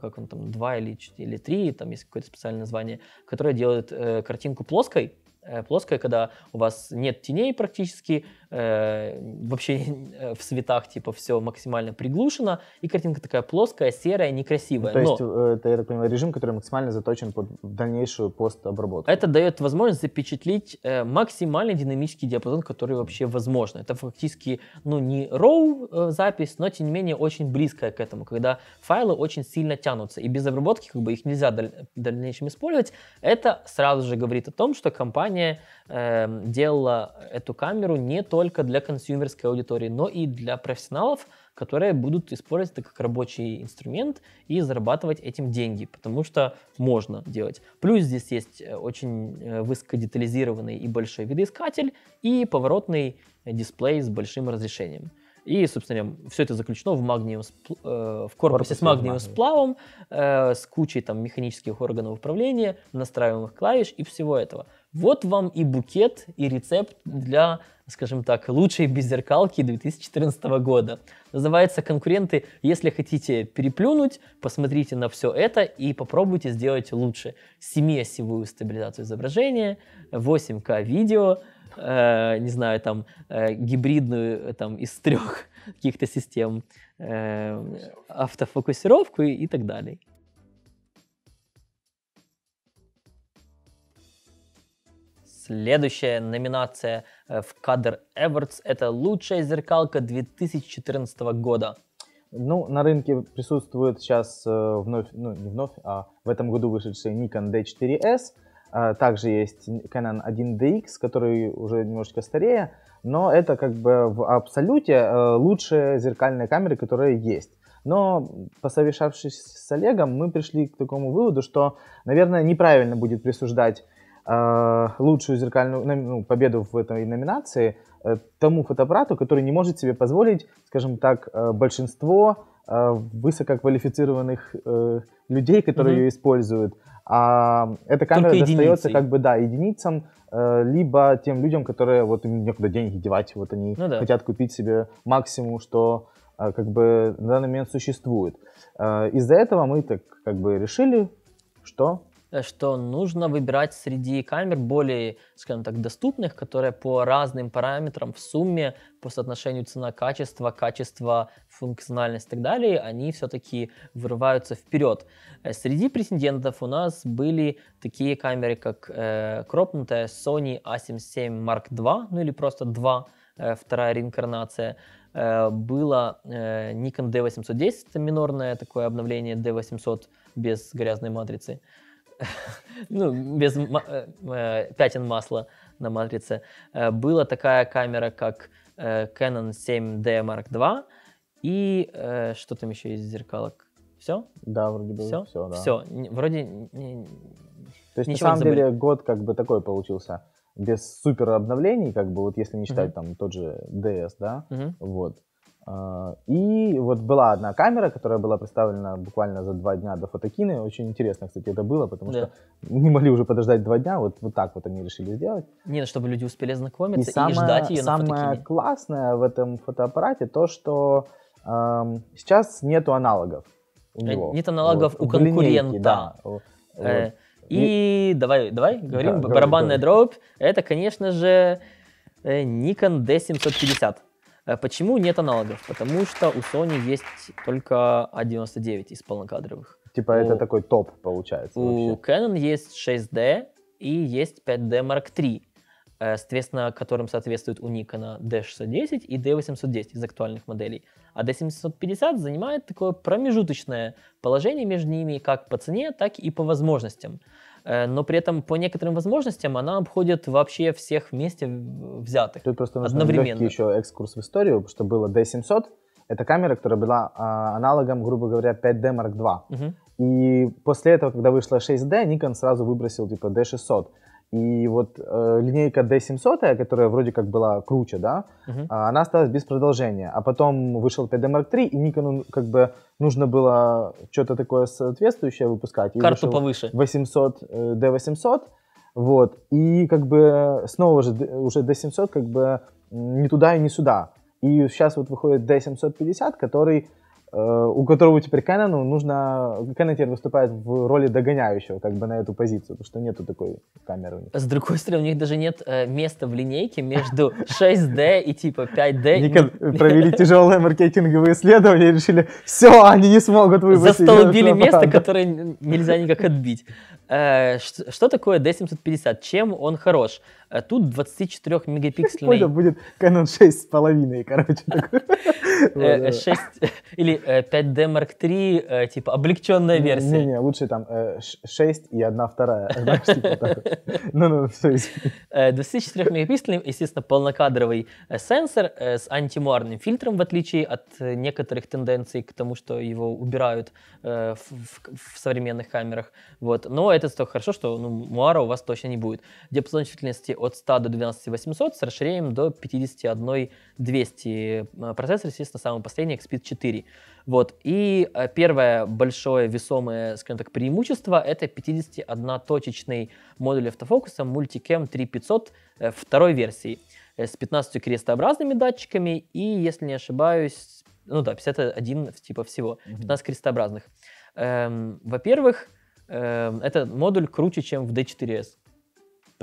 как он там, 2 или, или 3, там есть какое-то специальное название, которое делает э, картинку плоской, Э, плоская, когда у вас нет теней практически, э, вообще э, в светах типа все максимально приглушено, и картинка такая плоская, серая, некрасивая. Ну, то есть
э, это, я так понимаю, режим, который максимально заточен под дальнейшую
постобработку. Это дает возможность запечатлеть э, максимально динамический диапазон, который вообще возможно. Это фактически, ну, не RAW запись, но тем не менее очень близкая к этому, когда файлы очень сильно тянутся, и без обработки как бы их нельзя в дальнейшем использовать. Это сразу же говорит о том, что компания компания э, делала эту камеру не только для консюмерской аудитории, но и для профессионалов, которые будут использовать это как рабочий инструмент и зарабатывать этим деньги, потому что можно делать. Плюс здесь есть э, очень э, высокодетализированный и большой видоискатель и поворотный дисплей с большим разрешением. И, собственно, все это заключено в магнием, э, в корпусе, корпусе с магниевым сплавом, э, с кучей там механических органов управления, настраиваемых клавиш и всего этого. Вот вам и букет, и рецепт для, скажем так, лучшей беззеркалки 2014 года. Называется «Конкуренты». Если хотите переплюнуть, посмотрите на все это и попробуйте сделать лучше. 7 стабилизацию изображения, 8К видео, э, не знаю, там, э, гибридную э, там, из трех каких-то систем, э, автофокусировку и, и так далее. Следующая номинация э, в кадр Эвертс – это лучшая зеркалка 2014 года.
Ну, на рынке присутствует сейчас э, вновь, ну не вновь, а в этом году вышедший Nikon D4S. А, также есть Canon 1DX, который уже немножечко старее, но это как бы в абсолюте э, лучшие зеркальные камеры, которые есть. Но посовещавшись с Олегом, мы пришли к такому выводу, что, наверное, неправильно будет присуждать Э, лучшую зеркальную ну, победу в этой номинации э, тому фотоаппарату, который не может себе позволить, скажем так, э, большинство высококвалифицированных людей, которые угу. ее используют. А эта камера Только единицей. как бы, да, единицам, либо тем людям, которые вот им некуда деньги девать, вот они ну, да. хотят купить себе максимум, что как бы на данный момент существует. Из-за этого мы так как бы решили, что
Э, что нужно выбирать среди камер более, скажем так, доступных, которые по разным параметрам в сумме, по соотношению цена-качество, качество, функциональность и так далее, они все-таки вырываются вперед. Э, среди претендентов у нас были такие камеры, как э, кропнутая Sony A77 Mark II, ну или просто 2, э, вторая реинкарнация, э, было Nikon D810, минорное такое обновление D800 без грязной матрицы. ну, без э, э, пятен масла на матрице, э, была такая камера, как Canon 7D Mark II и что там еще из зеркалок? Все? Да, вроде бы все. Все, да. все. вроде... То есть, на самом деле,
год как бы такой получился без супер обновлений, как бы вот если не считать mm-hmm. там тот же DS, да, mm-hmm. вот, а, и вот была одна камера, которая была представлена буквально за два дня до фотокины. Очень интересно, кстати, это было, потому да. что не могли уже подождать два дня, вот, вот так вот они решили сделать.
Не, чтобы люди успели ознакомиться и, и самое, ждать ее самое на Самое
классное в этом фотоаппарате то, что эм, сейчас нету аналогов
у э, него. Нет аналогов вот, у конкурента. Э, и, давай, давай, говорим, да, барабанная говори, дробь. Это, конечно же, э, Nikon D750. Э, почему нет аналогов? Потому что у Sony есть только A99 из полнокадровых.
Типа у... это такой топ получается. У
вообще. Canon есть 6D и есть 5D Mark III, э, соответственно, которым соответствует у Nikon D610 и D810 из актуальных моделей. А D750 занимает такое промежуточное положение между ними как по цене, так и по возможностям. Э, но при этом по некоторым возможностям она обходит вообще всех вместе взятых. Тут просто нужно одновременно. еще
экскурс в историю, потому что было D700, это камера, которая была а, аналогом, грубо говоря, 5D Mark II. Угу. И после этого, когда вышла 6D, Nikon сразу выбросил типа D600. И вот э, линейка D700, которая вроде как была круче, да, uh-huh. она осталась без продолжения. А потом вышел 5D Mark III, и Nikon ну, как бы нужно было что-то такое соответствующее выпускать. И Карту повыше. 800, э, D800, вот. И как бы снова же уже D700 как бы не туда и не сюда. И сейчас вот выходит D750, который у которого теперь Кэнону нужно... Кэнон теперь выступает в роли догоняющего как бы на эту позицию, потому что нету такой
камеры у них. С другой стороны, у них даже нет э, места в линейке между 6D и типа 5D. Они провели
тяжелые маркетинговые исследования и решили, все, они не смогут выбросить. Застолбили место, которое нельзя никак
отбить. Э, что такое D750? Чем он хорош? А тут 24 мегапиксельный... Понял,
будет Canon половиной, короче. 6
э, э, или 5D Mark III, типа облегченная версия. Не-не,
лучше там 6 и 1 вторая. Ну-ну, все.
24 мегапиксельный, естественно, полнокадровый сенсор с антимуарным фильтром, в отличие от некоторых тенденций к тому, что его убирают в современных камерах. Вот. Но это хорошо, что ну, муара у вас точно не будет. Диапазон чувствительности от 100 до 12800 с расширением до 51200. Процессор, естественно, самый последний, XPIT 4. Вот. И э, первое большое весомое, скажем так, преимущество — это 51-точечный модуль автофокуса Multicam 3500 э, второй версии э, с 15 крестообразными датчиками и, если не ошибаюсь, ну да, 51 типа всего, 15 крестообразных. Эм, во-первых, эм, этот модуль круче, чем в D4S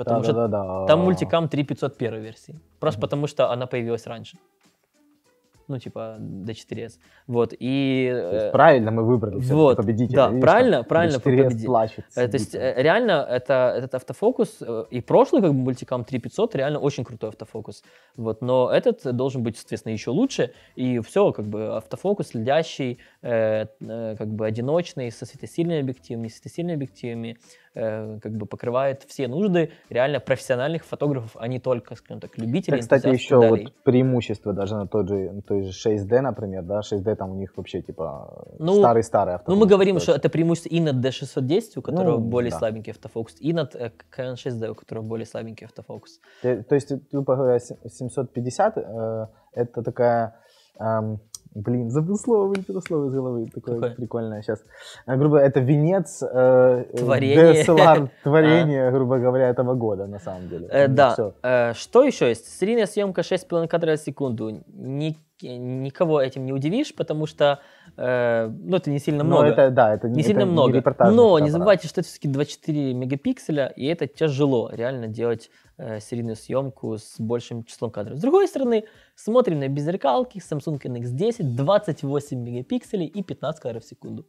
потому да, что да, да, да. там мультикам 3501 версии. Просто mm-hmm. потому что она появилась раньше. Ну, типа, до 4S.
Вот, и... Э, правильно мы выбрали
вот, победителя. Да, видишь, правильно, правильно победителя. плачет. Э, то есть, э, реально, это, этот автофокус э, и прошлый, как бы, мультикам 3500, реально очень крутой автофокус. Вот, но этот должен быть, соответственно, еще лучше. И все, как бы, автофокус следящий, э, как бы, одиночный, со светосильными объективами, не светосильными объективами. Э, как бы покрывает все нужды реально профессиональных фотографов, а не только, скажем так, любителей. Это, кстати, еще вот
преимущество даже на тот же, на той же 6D, например, да, 6D там у них вообще типа ну, старый-старый
автофокус. Ну, мы говорим, что это преимущество и над D610, у которого ну, более да. слабенький автофокус, и над э, Canon 6D, у которого более слабенький автофокус.
Э, то, есть, тупо говоря, 750 э, это такая... Эм, Блин, забыл слово, вылетело слово из головы. Такое Какое? прикольное сейчас. А, грубо говоря, это венец э, э творение. DSLR а. творения, а. грубо говоря, этого года, на самом деле. Э, да.
Э, что еще есть? Серийная съемка 6,5 кадров в секунду. Ник никого этим не удивишь, потому что э, ну, это не сильно много. Но это, да, это не, не сильно это много. Не Но не забывайте, что это все-таки 24 мегапикселя, и это тяжело реально делать э, серийную съемку с большим числом кадров. С другой стороны, смотрим на беззеркалки Samsung NX10, 28 мегапикселей и 15 кадров в секунду.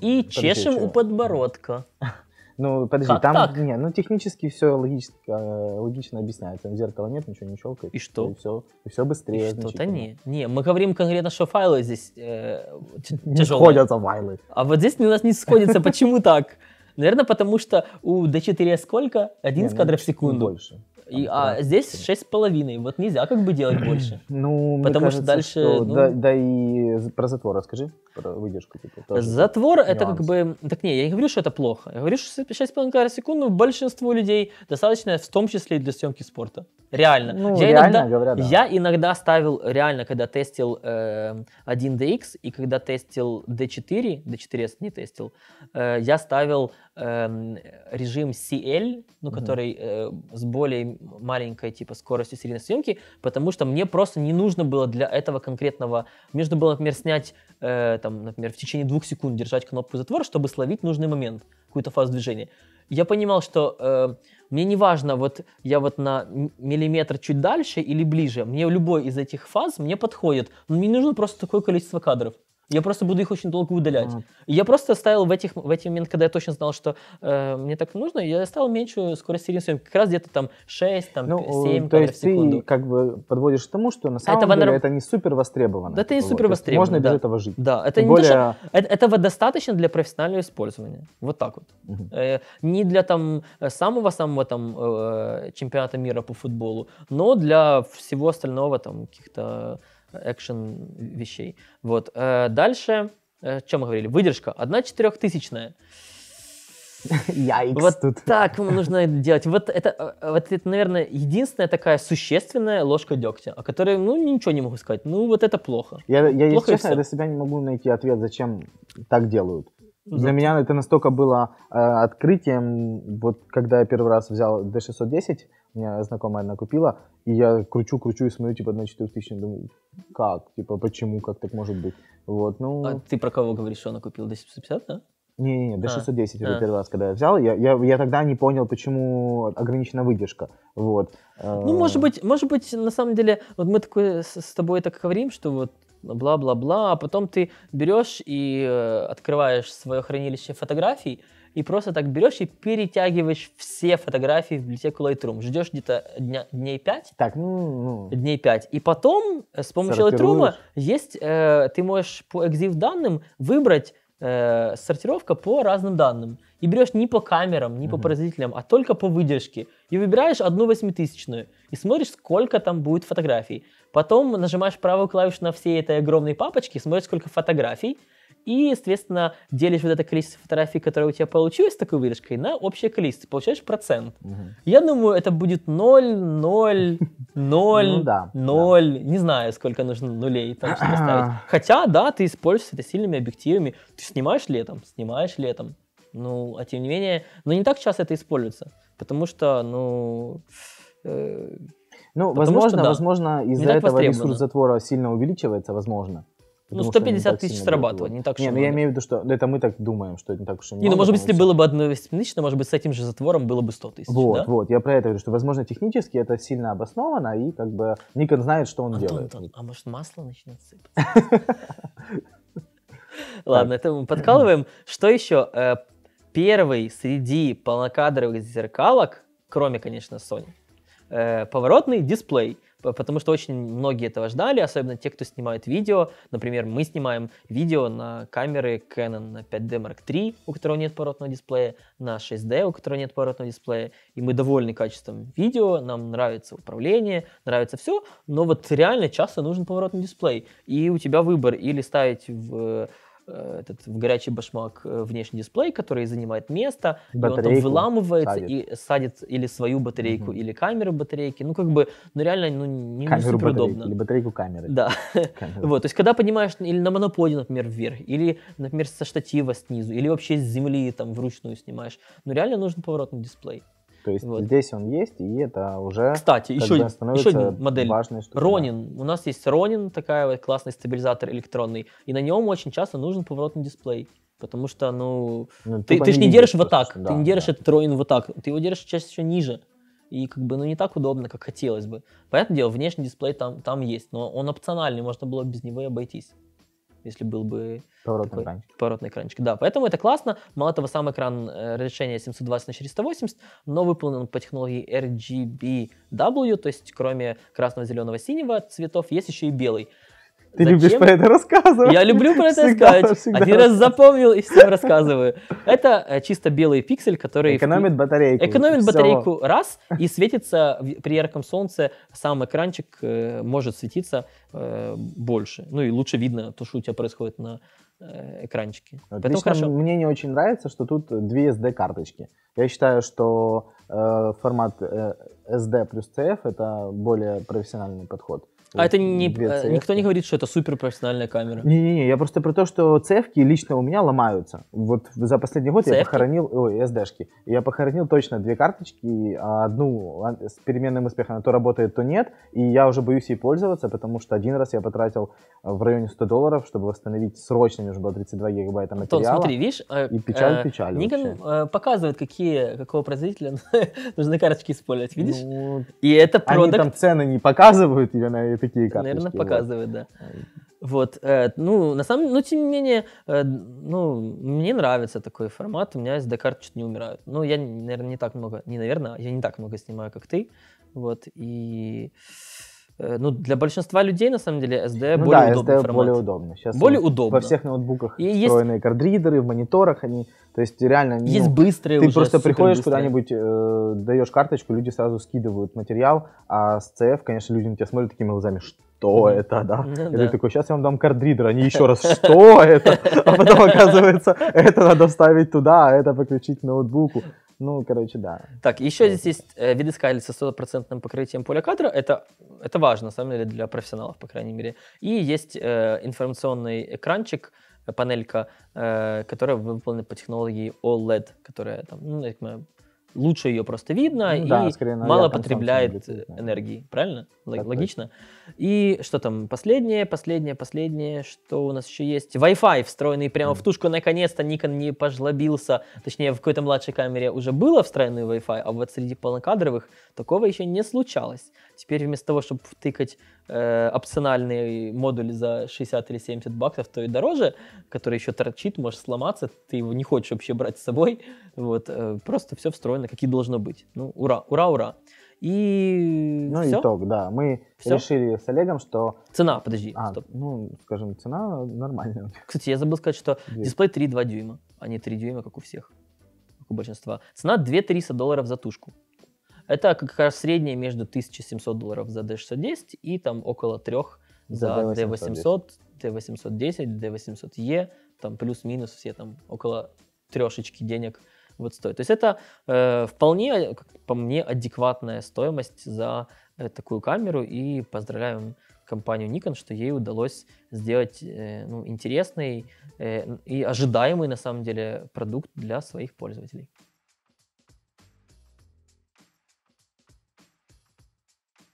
И Подожди, чешем у подбородка.
Ну, подожди, как там... Так? Не, ну, технически все логически, э, логично объясняется. Зеркала нет, ничего не щелкает. И что? И все, и все быстрее.
что-то не. Не, мы говорим конкретно, что файлы здесь э, тяжелые. Не сходятся файлы. А вот здесь у нас не сходятся. Почему так? Наверное, потому что у D4 сколько? Один не, кадр в ну, секунду. Больше. И, а здесь шесть с половиной. Вот нельзя как бы делать больше. Ну, потому кажется, что дальше. Что, ну... да,
да и про затвор расскажи, про выдержку. Типа, тоже затвор это как
бы. Так не, я не говорю, что это плохо. Я говорю, что 6,5 кадр в секунду большинству людей достаточно, в том числе и для съемки спорта. Реально. Ну, я, реально иногда, говоря, да. я иногда ставил, реально, когда тестил э, 1DX и когда тестил D4, D4S не тестил, э, я ставил Эм, режим CL, ну, который э, с более маленькой, типа, скоростью серийной съемки, потому что мне просто не нужно было для этого конкретного... Мне нужно было, например, снять, э, там, например, в течение двух секунд держать кнопку затвор, чтобы словить нужный момент, какую-то фазу движения. Я понимал, что э, мне не важно, вот я вот на миллиметр чуть дальше или ближе, мне любой из этих фаз мне подходит, но мне нужно просто такое количество кадров. Я просто буду их очень долго удалять. Mm. я просто ставил в, этих, в эти моменты, когда я точно знал, что э, мне так нужно, я ставил меньшую скорость серийности. Как раз где-то там 6, там, ну, 7 то есть в секунду. ты
как бы подводишь к тому, что на самом это деле вандер... это не супер востребовано. Да, это не типа, супер востребовано. Можно да. без этого жить. Да, это Тем не более... то,
что... это, этого достаточно для профессионального использования. Вот так вот. Mm-hmm. Э, не для там самого-самого там э, чемпионата мира по футболу, но для всего остального там каких-то экшен вещей. Вот. Э, дальше, э, о чем мы говорили? Выдержка. Одна четырехтысячная. Яйкс вот тут. так нужно делать. Вот это, э, вот это, наверное, единственная такая существенная ложка дегтя, о которой, ну, ничего не могу сказать. Ну, вот это плохо. Я, я плохо если честно, для
себя не могу найти ответ, зачем так делают. Для меня это настолько было э, открытием, вот когда я первый раз взял D610, у меня знакомая одна купила, и я кручу, кручу и смотрю, типа, на 4000, думаю, как, типа, почему, как так может быть, вот,
ну... А ты про кого говоришь, что она купила D750, да?
Не-не-не, до 610 а, это а. первый раз, когда я взял. Я, я, я тогда не понял, почему ограничена выдержка. Вот. Э. Ну, может
быть, может быть, на самом деле, вот мы такое с тобой так говорим, что вот бла-бла-бла, а потом ты берешь и э, открываешь свое хранилище фотографий, и просто так берешь и перетягиваешь все фотографии в библиотеку Lightroom. Ждешь где-то дня, дней 5. Так, ну, ну. Дней 5. И потом э, с помощью Lightroom есть, э, ты можешь по экзив данным выбрать э, сортировка по разным данным. И берешь не по камерам, не по производителям, а только по выдержке. И выбираешь одну восьмитысячную. И смотришь, сколько там будет фотографий. Потом нажимаешь правую клавишу на все этой огромной папочки, смотришь, сколько фотографий, и, соответственно, делишь вот это количество фотографий, которое у тебя получилось с такой выдержкой, на общее количество, получаешь процент. Угу. Я думаю, это будет 0, 0, 0, 0, не знаю, сколько нужно нулей там поставить. Хотя, да, ты используешь это сильными объективами, ты снимаешь летом, снимаешь летом, ну, а тем не менее, но не так часто это используется, потому что, ну, э, ну, Потому возможно, да, возможно из-за этого ресурс
затвора сильно увеличивается, возможно. Ну, Потому ну, 150 тысяч срабатывает, не так уж Не, ну я имею в виду, что это мы так думаем, что это не так уж и много. Не, ну, может быть,
если было бы одно тысячно, может быть, с этим же затвором было бы 100 тысяч, Вот, да?
вот, я про это говорю, что, возможно, технически это сильно обосновано, и как бы Никон знает, что он Антон, делает.
Антон, а может, масло начнет сыпать? Ладно, это мы подкалываем. Что еще? Э, первый среди полнокадровых зеркалок, кроме, конечно, Sony, Э, поворотный дисплей, потому что очень многие этого ждали, особенно те, кто снимает видео. Например, мы снимаем видео на камеры Canon на 5D Mark III, у которого нет поворотного дисплея, на 6D, у которого нет поворотного дисплея, и мы довольны качеством видео, нам нравится управление, нравится все, но вот реально часто нужен поворотный дисплей, и у тебя выбор или ставить в Э, этот в горячий башмак э, внешний дисплей, который занимает место, батарейку, и он там выламывается садит. и садит или свою батарейку, угу. или камеру батарейки. Ну, как бы, ну, реально, ну, не, камеру не супер батарейки, удобно. Или
батарейку камеры. Да.
Камеру. вот, то есть, когда поднимаешь или на моноподе, например, вверх, или, например, со штатива снизу, или вообще с земли там вручную снимаешь, ну, реально нужен поворотный дисплей.
То есть вот. здесь он есть, и это уже Кстати, еще, еще одна модель. Важной
штукой. Ронин. У нас есть Ронин, такая вот классный стабилизатор электронный, и на нем очень часто нужен поворотный дисплей. Потому что, ну, ну ты, типа ты же не держишь вот так, да, ты не держишь да. этот Ронин вот так, ты его держишь чаще еще ниже. И как бы, ну, не так удобно, как хотелось бы. Понятное дело, внешний дисплей там, там есть, но он опциональный, можно было без него и обойтись если был бы поворотный такой, экранчик. Поворотный экранчик, да. Поэтому это классно. Мало того, сам экран э, разрешения 720 на 480, но выполнен по технологии RGBW, то есть кроме красного, зеленого, синего цветов есть еще и белый. Ты Зачем? любишь про это рассказывать. Я люблю про это рассказывать. Один раз запомнил и всем рассказываю. Это э, чисто белый пиксель, который... Экономит батарейку. Экономит Все. батарейку раз, и светится при ярком солнце, сам экранчик э, может светиться э, больше. Ну и лучше видно то, что у тебя происходит на экранчике. Мне
не очень нравится, что тут две SD-карточки. Я считаю, что формат SD плюс CF это более профессиональный подход.
А это не, э, никто не говорит, что это супер профессиональная камера.
Не-не-не, я просто про то, что цевки лично у меня ломаются. Вот за последний год цевки? я похоронил, ой, SD-шки. Я похоронил точно две карточки, а одну с переменным успехом, а то работает, то нет. И я уже боюсь ей пользоваться, потому что один раз я потратил э, в районе 100 долларов, чтобы восстановить срочно, мне уже было 32 гигабайта материала. Антон, смотри, видишь, э, и печаль, печаль.
Никон показывает, какие, какого производителя нужны карточки использовать, видишь? Ну, и это продукт. Они там
цены не показывают, я на и такие карточки. Наверное, показывает, да.
Вот, э, ну, на самом деле, ну, тем не менее, э, ну, мне нравится такой формат, у меня SD карты чуть не умирают. Ну, я, наверное, не так много, не наверное, я не так много снимаю, как ты, вот, и... Э, ну, для большинства людей, на самом деле, SD ну, более да, удобный SD формат. более удобно. Сейчас более удобно. Во всех
ноутбуках и встроены есть... кардридеры, в мониторах они, то есть реально... Ну, есть быстрые Ты уже, просто приходишь куда-нибудь, э, даешь карточку, люди сразу скидывают материал, а с CF, конечно, люди на тебя смотрят такими глазами, что это, да? Ну, и да. ты такой, сейчас я вам дам кардридер, они еще раз, что это? А потом оказывается, это надо вставить туда, а это подключить к ноутбуку. Ну, короче, да.
Так, еще вот. здесь есть э, видоискатель со стопроцентным покрытием поля кадра. Это, это важно, на самом деле, для профессионалов, по крайней мере. И есть э, информационный экранчик, э, панелька, э, которая выполнена по технологии OLED, которая там, ну, я понимаю, лучше ее просто видно ну, и да, скорее, мало потребляет энергии. Правильно? Так, Логично? Точно. И что там, последнее, последнее, последнее, что у нас еще есть? Wi-Fi, встроенный прямо в тушку, наконец-то Nikon не пожлобился. Точнее, в какой-то младшей камере уже было встроенный Wi-Fi, а вот среди полнокадровых такого еще не случалось. Теперь вместо того, чтобы втыкать э, опциональный модуль за 60 или 70 баксов, то и дороже, который еще торчит, может сломаться, ты его не хочешь вообще брать с собой, вот, э, просто все встроено, как и должно быть. Ну, ура, ура, ура. И Ну, все?
итог, да. Мы все?
решили с Олегом, что... Цена, подожди. А, стоп. ну, скажем, цена нормальная. Кстати, я забыл сказать, что 2. дисплей 3,2 дюйма, а не 3 дюйма, как у всех, как у большинства. Цена 2-300 долларов за тушку. Это как раз среднее между 1700 долларов за D610 и там около 3 за D800, D810, D810E, там плюс-минус все там около трешечки денег – вот стоит. То есть это э, вполне, э, как по мне, адекватная стоимость за э, такую камеру. И поздравляем компанию Nikon, что ей удалось сделать э, ну, интересный э, и ожидаемый на самом деле продукт для своих пользователей.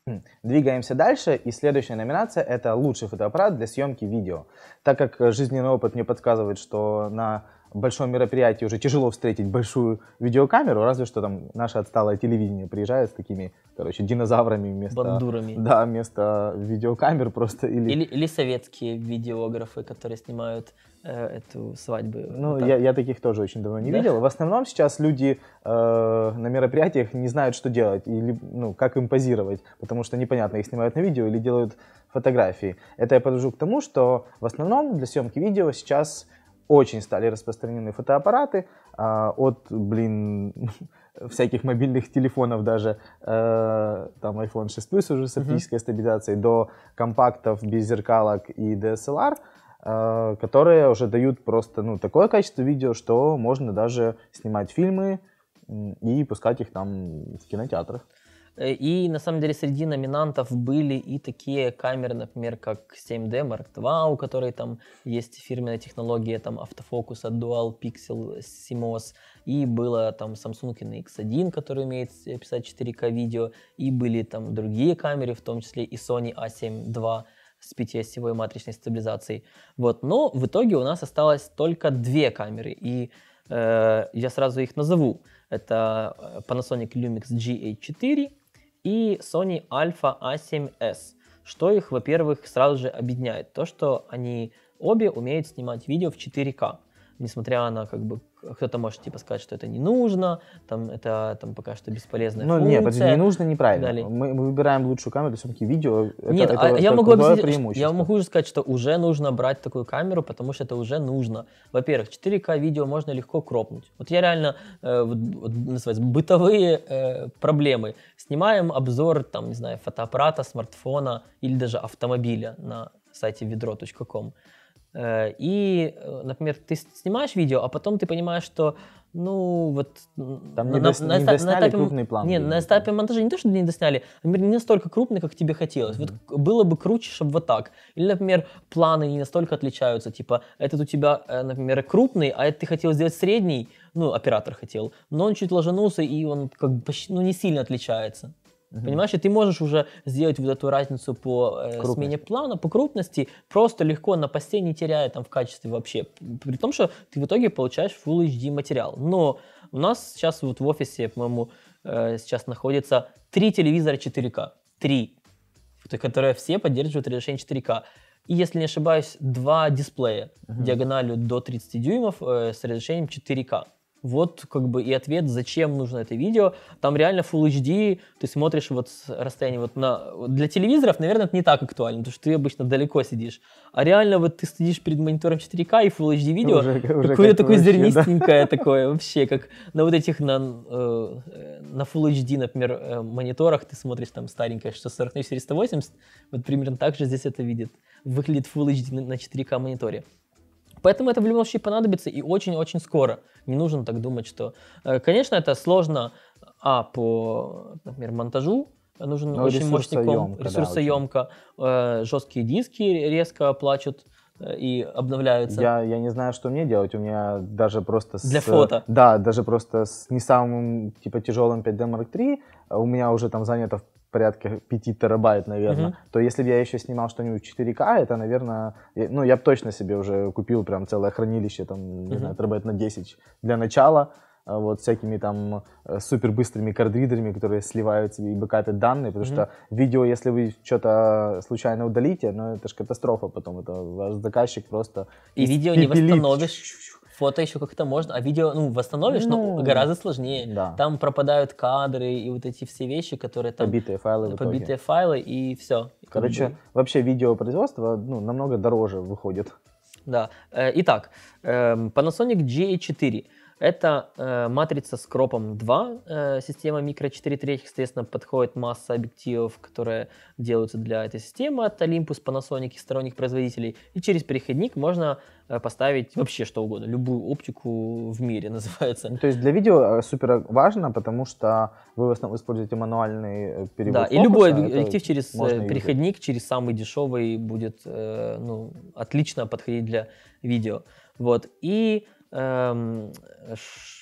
Хм, двигаемся дальше, и следующая номинация – это лучший фотоаппарат для съемки видео. Так как жизненный опыт мне подсказывает, что на большом мероприятии уже тяжело встретить большую видеокамеру, разве что там наше отсталое телевидение приезжает с такими, короче, динозаврами вместо... Бандурами. Да, вместо видеокамер просто. Или,
или, или советские видеографы, которые снимают э, эту свадьбу. Ну, я,
я таких тоже очень давно не да? видел. В основном сейчас люди э, на мероприятиях не знают, что делать, или, ну, как им позировать, потому что непонятно, их снимают на видео или делают фотографии. Это я подвожу к тому, что в основном для съемки видео сейчас очень стали распространены фотоаппараты а, от, блин, всяких мобильных телефонов даже, э, там iPhone 6 Plus уже с оптической mm-hmm. стабилизацией, до компактов без зеркалок и DSLR, э, которые уже дают просто ну, такое качество видео, что можно даже снимать фильмы и пускать их там в
кинотеатрах. Э, и на самом деле среди номинантов были и такие камеры, например, как 7D Mark II, у которой там есть фирменная технология там автофокуса Dual Pixel CMOS, и было там Samsung NX1, который умеет э, писать 4К видео, и были там другие камеры, в том числе и Sony A7 а II с 5-осевой матричной стабилизацией. Вот. Но в итоге у нас осталось только две камеры, и э, я сразу их назову. Это э, Panasonic Lumix GA4 и Sony Alpha A7S. Что их, во-первых, сразу же объединяет? То, что они обе умеют снимать видео в 4К несмотря на как бы кто-то может типа сказать, что это не нужно, там это там пока что бесполезная ну, функция. нет, подожди, не нужно
неправильно. Далее. Мы, выбираем лучшую камеру, все-таки видео. нет, это, а это я могу объяснить,
я могу уже сказать, что уже нужно брать такую камеру, потому что это уже нужно. Во-первых, 4К видео можно легко кропнуть. Вот я реально э, вот, вот, бытовые э, проблемы снимаем обзор там не знаю фотоаппарата, смартфона или даже автомобиля на сайте ведро.ком Э, и, э, например, ты снимаешь видео, а потом ты понимаешь, что ну вот там на, не, на, не на, на этапе, крупный план. Не, на этапе монтажа не то, что не досняли, а, например, не настолько крупный, как тебе хотелось. Mm-hmm. Вот было бы круче, чтобы вот так. Или, например, планы не настолько отличаются. Типа, этот у тебя, э, например, крупный, а это ты хотел сделать средний, ну, оператор хотел, но он чуть ложанулся, и он как бы почти, ну, не сильно отличается. Угу. Понимаешь, и ты можешь уже сделать вот эту разницу по э, смене плана, по крупности, просто легко на посте, не теряя там в качестве вообще. При том, что ты в итоге получаешь Full HD материал. Но у нас сейчас вот в офисе, по-моему, э, сейчас находится три телевизора 4К. Три. Которые все поддерживают разрешение 4К. И, если не ошибаюсь, два дисплея угу. диагональю до 30 дюймов э, с разрешением 4К. Вот как бы и ответ, зачем нужно это видео. Там реально Full HD, ты смотришь вот расстояние вот на... Для телевизоров, наверное, это не так актуально, потому что ты обычно далеко сидишь. А реально вот ты сидишь перед монитором 4К и Full HD видео, уже, какое-то такое зернистенькое такое вообще, как на вот этих на, э, на Full HD, например, э, мониторах ты смотришь там старенькое 640 на 480, вот примерно так же здесь это видит. Выглядит Full HD на 4К мониторе. Поэтому это в любом случае понадобится и очень-очень скоро. Не нужно так думать, что... Э, конечно, это сложно, а, по, например, монтажу, нужен Но ну, очень мощный комп, ресурсоемка, да, э, жесткие диски резко плачут, э, и обновляются. Я,
я не знаю, что мне делать. У меня даже просто с... Для фото? Да, даже просто с не самым, типа, тяжелым 5D Mark III у меня уже там занято порядка 5 терабайт, наверное, угу. то если бы я еще снимал что-нибудь 4К, это, наверное, ну, я бы точно себе уже купил прям целое хранилище, там, угу. не знаю, терабайт на 10 для начала, а вот всякими там э, супербыстрыми кардридерами, которые сливают себе и бэкапят данные, потому mm-hmm. что видео, если вы что-то случайно удалите, ну это же катастрофа потом, это ваш заказчик просто... И видео не
восстановишь фото еще как-то можно, а видео, ну, восстановишь, ну, но гораздо сложнее. Да. Там пропадают кадры и вот эти все вещи, которые там... Побитые файлы Побитые файлы и все. Короче, как бы...
вообще видеопроизводство, ну, намного дороже выходит.
Да. Э, итак, эм, Panasonic GA4. Это э, матрица с кропом 2, э, система микро 4 третьих, соответственно, подходит масса объективов, которые делаются для этой системы от Olympus, Panasonic и сторонних производителей. И через переходник можно э, поставить вообще что угодно, любую оптику в мире называется.
То есть для видео э, супер важно, потому что вы в основном
используете мануальный э, перевод. Да, фокуса, и любой объектив через э, переходник, видеть. через самый дешевый будет э, ну, отлично подходить для видео. Вот. И Эм,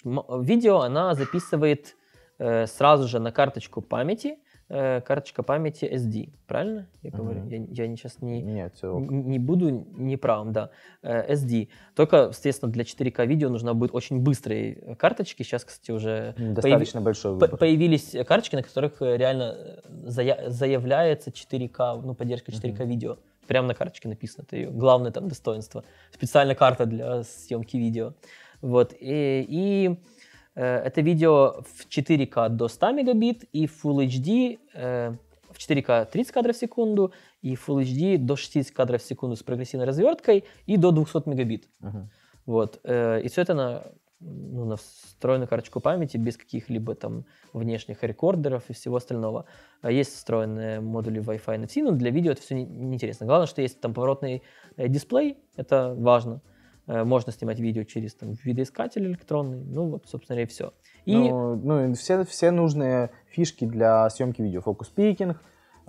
видео она записывает э, сразу же на карточку памяти, э, карточка памяти SD, правильно? Я говорю, mm-hmm. я, я сейчас не, Нет, не буду неправым, да, э, SD. Только, естественно, для 4К видео нужна будет очень быстрые э, карточки. Сейчас, кстати, уже достаточно появ... большой выбор. По- появились карточки, на которых э, реально э, зая... заявляется 4К, ну, поддержка 4К mm-hmm. видео прямо на карточке написано, это ее главное там достоинство. Специальная карта для съемки видео. Вот, и, и э, это видео в 4К до 100 мегабит и Full HD э, в 4К 30 кадров в секунду и Full HD до 60 кадров в секунду с прогрессивной разверткой и до 200 мегабит. Uh-huh. Вот, э, и все это на ну, на встроенную карточку памяти без каких-либо там внешних рекордеров и всего остального. А есть встроенные модули Wi-Fi NFC, но для видео это все неинтересно. Не Главное, что есть там поворотный э, дисплей, это важно. Э, можно снимать видео через там, видоискатель электронный, ну вот, собственно, и все. И... Ну,
ну все, все нужные фишки для съемки видео, фокус-пикинг,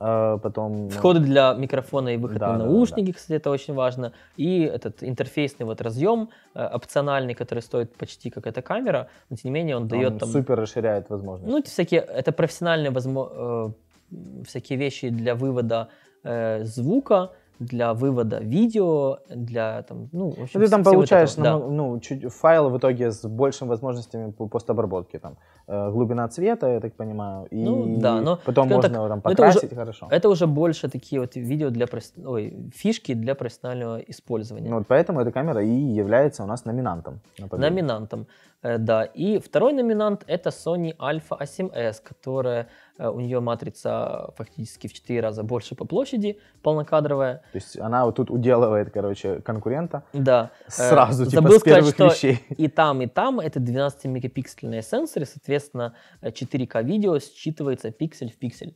а, потом... Ну, Входы для
микрофона и выход да, на наушники, да, да. кстати, это очень важно. И этот интерфейсный вот разъем э, опциональный, который стоит почти как эта камера, но тем не менее он, он дает там... супер
расширяет возможности.
Ну, всякие... Это профессиональные возможно... Э, всякие вещи для вывода э, звука, для вывода видео, для там, ну, в общем, ну, Ты там получаешь вот это, ну,
да. ну, чуть файл в итоге с большими возможностями по постобработки там. Э, глубина цвета, я так понимаю, и ну, да, но, потом можно так, там покрасить это уже, хорошо.
Это уже больше такие вот видео для Ой, фишки для профессионального использования. Ну, вот
поэтому эта камера и является у нас номинантом. На
номинантом. Э, да, и второй номинант это Sony Alpha A7S, которая э, у нее матрица фактически в 4 раза больше по площади, полнокадровая. То есть она вот тут уделывает, короче, конкурента. Да. Э, Сразу, э, типа, с первых сказать, вещей. что и там, и там это 12-мегапиксельные сенсоры, соответственно, 4К видео считывается пиксель в пиксель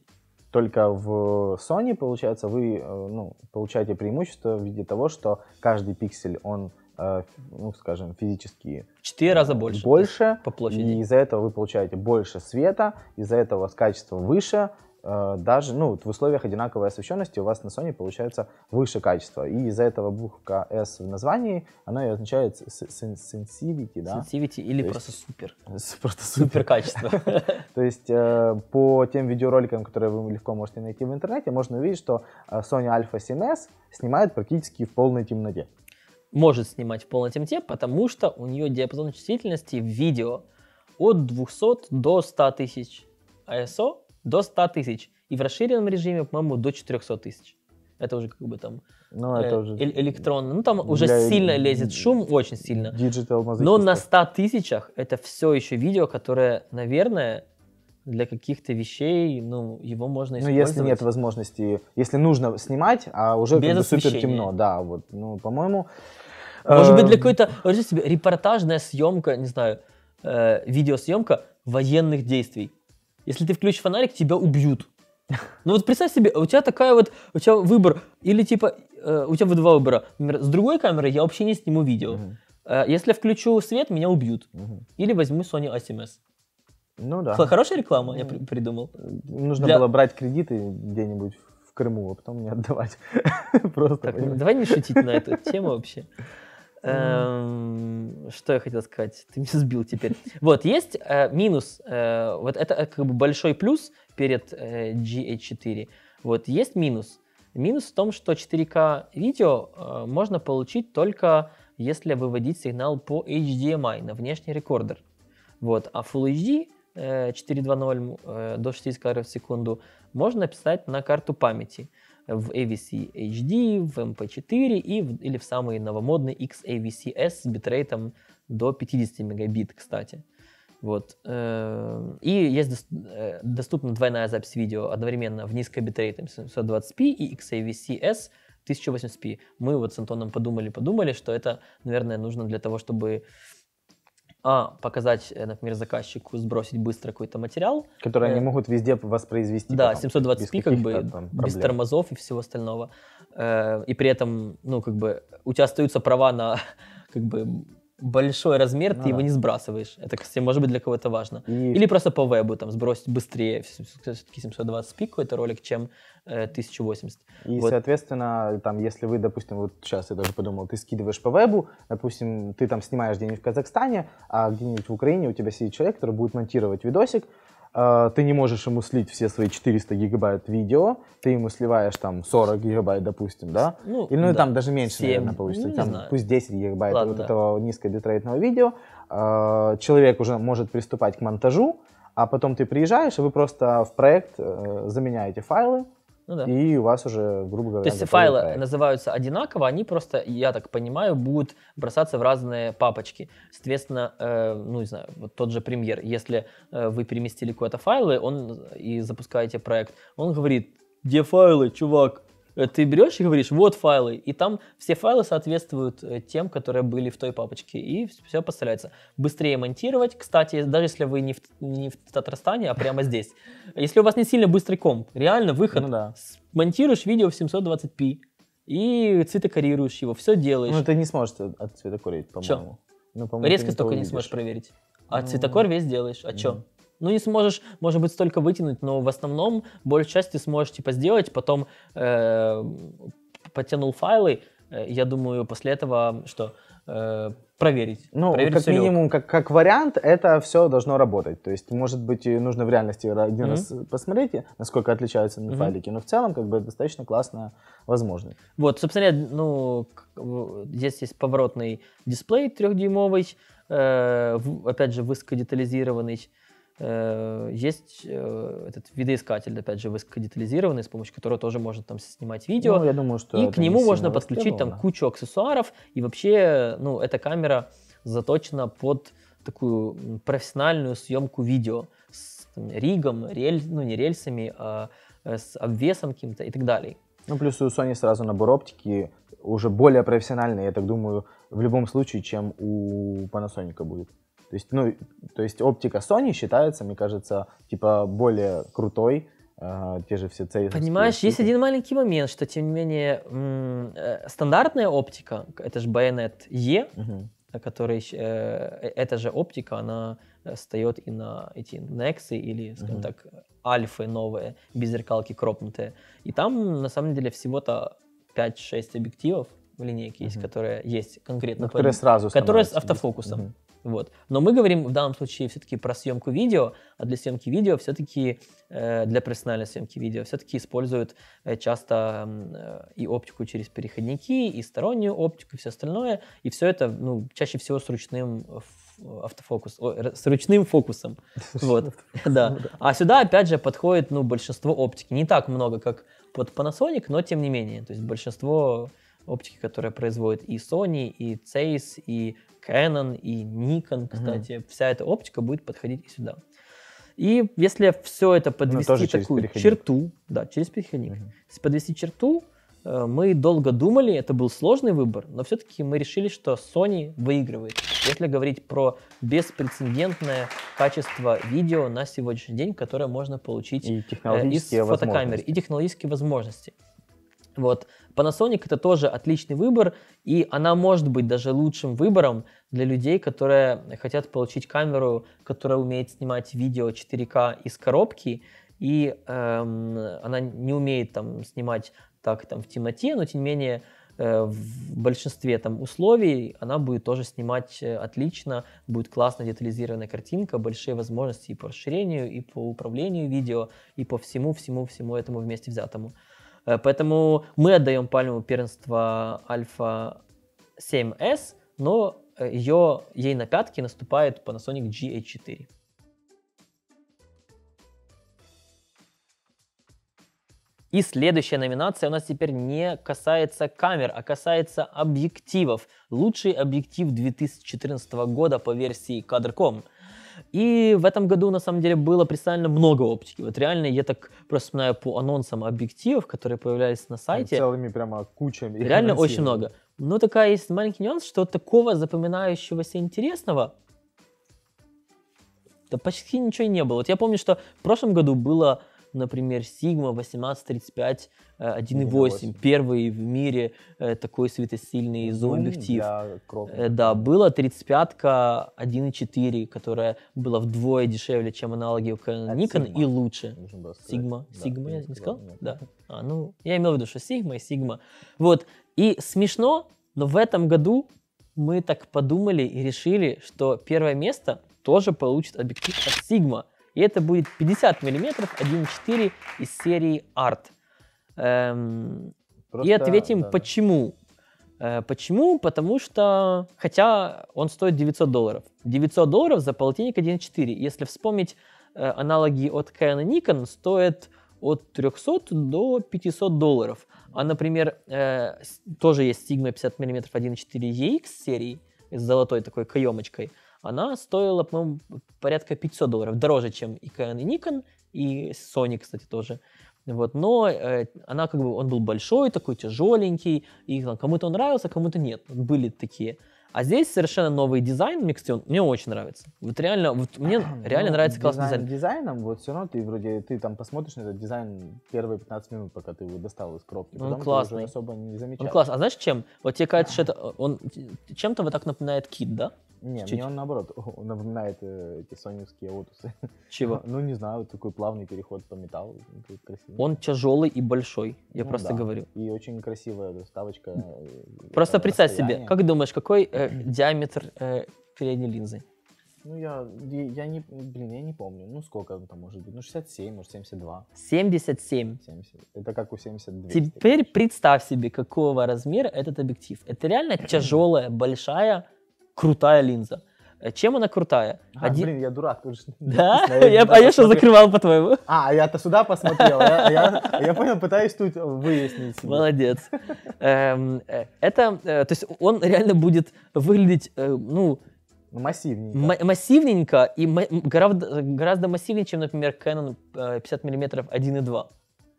только в Sony, получается, вы ну, получаете преимущество в виде того, что каждый пиксель, он Э, ну, скажем, физически...
Четыре раза э, больше.
Больше. По площади. И из-за этого вы получаете больше света, из-за этого у вас качество выше, э, даже ну, в условиях одинаковой освещенности у вас на Sony получается выше качество. И из-за этого буква S в названии, она и означает sensitivity, да? Sensitivity или То просто есть,
супер. Просто Супер качество.
То есть по тем видеороликам, которые вы легко можете найти в интернете, можно увидеть, что Sony Alpha 7S снимает практически в полной темноте
может снимать в полной темноте, потому что у нее диапазон чувствительности в видео от 200 до 100 тысяч ISO а до 100 тысяч. И в расширенном режиме, по-моему, до 400 тысяч. Это уже как бы там ну, это э, уже э- электронно. Ну, там уже сильно лезет шум, очень сильно. Но на 100 тысячах это все еще видео, которое, наверное, для каких-то вещей, ну, его можно использовать. Ну, если нет
возможности, если нужно снимать, а уже Без как бы супер темно,
да, вот. Ну, по-моему, может быть, для эм. какой-то, вот себе, репортажная съемка, не знаю, э, видеосъемка военных действий. Если ты включишь фонарик, тебя убьют. Ну вот представь себе, у тебя такая вот, у тебя выбор, или типа, э, у тебя два выбора. Например, с другой камеры я вообще не сниму видео. Угу. Э, если я включу свет, меня убьют. Угу. Или возьму Sony A7S. Ну да. Хорошая реклама, я при- придумал. Нужно Для... было брать кредиты где-нибудь в Крыму, а потом не отдавать. Просто. Ну давай не шутить на эту тему вообще. Эм, что я хотел сказать? Ты меня сбил теперь. Вот, есть э, минус, э, вот это э, как бы большой плюс перед GH4. Вот, есть минус. Минус в том, что 4К видео можно получить только если выводить сигнал по HDMI на внешний рекордер. Вот, а Full HD 4.2.0 до 60 кадров в секунду можно писать на карту памяти в AVC HD, в MP4 и в, или в самый новомодный XAVC-S с битрейтом до 50 мегабит, кстати. Вот. Э, и есть э, доступна двойная запись видео одновременно в низкой низкобитрейтом 720p и XAVC-S 1080p. Мы вот с Антоном подумали-подумали, что это, наверное, нужно для того, чтобы а показать, э, например, заказчику, сбросить быстро какой-то материал. Который э, они
могут везде воспроизвести. Да, потом, 720p как бы, без
тормозов и всего остального. Э, и при этом, ну, как бы, у тебя остаются права на, как бы, большой размер, ну, ты да. его не сбрасываешь. Это, кстати, может быть для кого-то важно. И... Или просто по вебу там сбросить быстрее. Все-таки 720p это ролик, чем э, 1080. И, вот. соответственно,
там, если вы, допустим, вот сейчас я даже подумал, ты скидываешь по вебу, допустим, ты там снимаешь где-нибудь в Казахстане, а где-нибудь в Украине у тебя сидит человек, который будет монтировать видосик, а, ты не можешь ему слить все свои 400 гигабайт видео, ты ему сливаешь там 40 гигабайт, допустим, да? Ну, Или, ну да. там даже меньше, 7. наверное, получится, ну, там, знаю. пусть 10 гигабайт Ладно, вот да. этого низкобитрейтного видео. А, человек уже может приступать к монтажу, а потом ты приезжаешь, и вы просто в проект э, заменяете файлы, ну, да. И у вас уже, грубо говоря, То есть файлы проект.
называются одинаково, они просто, я так понимаю, будут бросаться в разные папочки. Соответственно, э, ну не знаю, вот тот же премьер, если э, вы переместили куда-то файлы он, э, и запускаете проект, он говорит, где файлы, чувак? Э, ты берешь и говоришь, вот файлы, и там все файлы соответствуют э, тем, которые были в той папочке, и все поставляется. Быстрее монтировать, кстати, даже если вы не в, не в Татарстане, а прямо здесь. Если у вас не сильно быстрый комп, реально выход, ну, да. монтируешь видео в 720p, и цветокорируешь его, все делаешь. Ну, ты не сможешь от цветокорить, по-моему. Ну, по моему резко столько не сможешь проверить. А ну... цветокор весь делаешь. А ну... Ну, не сможешь, может быть, столько вытянуть, но в основном большую часть ты сможешь, типа, сделать, потом э, потянул файлы, э, я думаю, после этого что? Э, проверить. Ну, проверить как минимум,
как, как вариант, это все должно работать. То есть, может быть, нужно в реальности один mm-hmm. раз посмотреть, насколько отличаются mm-hmm. файлики, но в целом, как бы, достаточно классная возможность.
Вот, собственно, ну, здесь есть поворотный дисплей трехдюймовый, э, опять же, высокодетализированный, Э, есть э, этот видоискатель, опять же, высокодетализированный, с помощью которого тоже можно там снимать видео. Ну, я думаю, что и к нему можно подключить там кучу аксессуаров. И вообще, ну, эта камера заточена под такую профессиональную съемку видео с там, ригом, рельс, ну не рельсами, а э, с обвесом каким-то и так далее.
Ну, плюс у Sony сразу набор оптики уже более профессиональный, я так думаю, в любом случае, чем у Panasonic будет. То есть, ну, то есть оптика Sony считается, мне кажется, типа более крутой, э, те же все цели. Понимаешь, штуки. есть
один маленький момент, что тем не менее э, стандартная оптика, это же байонет E, угу. который э, э, эта же оптика, она э, встает и на эти Nexы или, скажем угу. так, альфы новые, без зеркалки кропнутые. И там на самом деле всего-то 5-6 объективов в линейке есть, которые есть конкретно. Но ну, которые под... сразу Которые с автофокусом. mm вот. Но мы говорим в данном случае все-таки про съемку видео, а для съемки видео все-таки, э, для профессиональной съемки видео, все-таки используют э, часто э, и оптику через переходники, и стороннюю оптику, и все остальное. И все это ну, чаще всего с ручным автофокус, о, с ручным фокусом. Вот, да. А сюда, опять же, подходит ну, большинство оптики. Не так много, как под Panasonic, но тем не менее. То есть большинство оптики, которые производят и Sony, и Zeiss, и Canon, и Nikon, кстати. mm Вся эта оптика будет подходить и сюда. И если все это подвести ну, такую переходник. черту, да, через переходник, mm если подвести черту, э, мы долго думали, это был сложный выбор, но все-таки мы решили, что Sony выигрывает. Если говорить про беспрецедентное качество видео на сегодняшний день, которое можно получить и э, из фотокамеры и технологические возможности. Вот. Panasonic это тоже отличный выбор, и она может быть даже лучшим выбором для людей, которые хотят получить камеру, которая умеет снимать видео 4К из коробки, и эм, она не умеет там снимать так там в темноте, но тем не менее э, в большинстве там условий она будет тоже снимать э, отлично, будет классная детализированная картинка, большие возможности и по расширению, и по управлению видео, и по всему, всему, всему этому вместе взятому. Э, поэтому мы отдаем пальму первенства Альфа 7S, но э, ее, ей на пятки наступает Panasonic GA4. И следующая номинация у нас теперь не касается камер, а касается объективов. Лучший объектив 2014 года по версии Кадрком – и в этом году, на самом деле, было представлено много оптики. Вот реально, я так просто знаю по анонсам объективов, которые появлялись на сайте. Целыми прямо кучами. Реально очень много. Но такая есть маленький нюанс, что такого запоминающегося интересного да почти ничего не было. Вот я помню, что в прошлом году было например, Sigma 1835 1.8, первый в мире э, такой светосильный ну, зум объектив. Э, да, была 35-ка 1.4, которая была вдвое дешевле, чем аналоги у Canon Nikon а и лучше. Sigma. Sigma, я не сказал? Да. А, ну, я имел в виду, что Sigma и Sigma. Вот. И смешно, но в этом году мы так подумали и решили, что первое место тоже получит объектив от Sigma – и это будет 50 мм 1.4 из серии Art. Эм, Просто, и ответим, да. почему. Э, почему? Потому что, хотя он стоит 900 долларов. 900 долларов за полтинник 1.4. Если вспомнить э, аналоги от Canon и Nikon, стоят от 300 до 500 долларов. А, например, э, тоже есть Sigma 50 мм 1.4 EX серии с золотой такой каемочкой – она стоила, по-моему, порядка 500 долларов, дороже, чем и Canon, и Nikon, и Sony, кстати, тоже. Вот, но э, она как бы, он был большой, такой тяжеленький, и кому-то он нравился, кому-то нет. Были такие. А здесь совершенно новый дизайн Mixtion, мне очень нравится. Вот реально, вот мне реально ну, нравится классный дизайн.
Дизайном, вот все равно ты вроде, ты там посмотришь на этот дизайн первые 15 минут, пока ты его достал из коробки. Он классный. особо не замечаешь. Он класс.
А знаешь чем? Вот тебе кажется, что это, э, он чем-то вот так напоминает кит, да? Не, Чуть... мне
он наоборот напоминает э, эти соневские отусы. Чего? ну, не знаю, такой плавный переход по металлу. Он
тяжелый и большой, я ну, просто да. говорю.
И очень красивая доставочка.
Э, просто э, представь себе, как думаешь, какой э, диаметр э, передней линзы?
Ну, я, я не, блин, я не помню. Ну, сколько он там может быть? Ну, 67, может, 72.
77. 70. Это как у 72. Теперь представь себе, какого размера этот объектив. Это реально тяжелая, большая крутая линза. Э, чем она крутая? А, Один... Блин,
я дурак. Ты же... Да? я, да, а я что, закрывал по-твоему? А, я-то сюда посмотрел.
Я, я, я понял, пытаюсь тут выяснить. Молодец. Эм, э, это, э, то есть он реально будет выглядеть, ну... Массивненько. М- массивненько и гораздо, гораздо массивнее, чем, например, Canon 50 мм 1.2.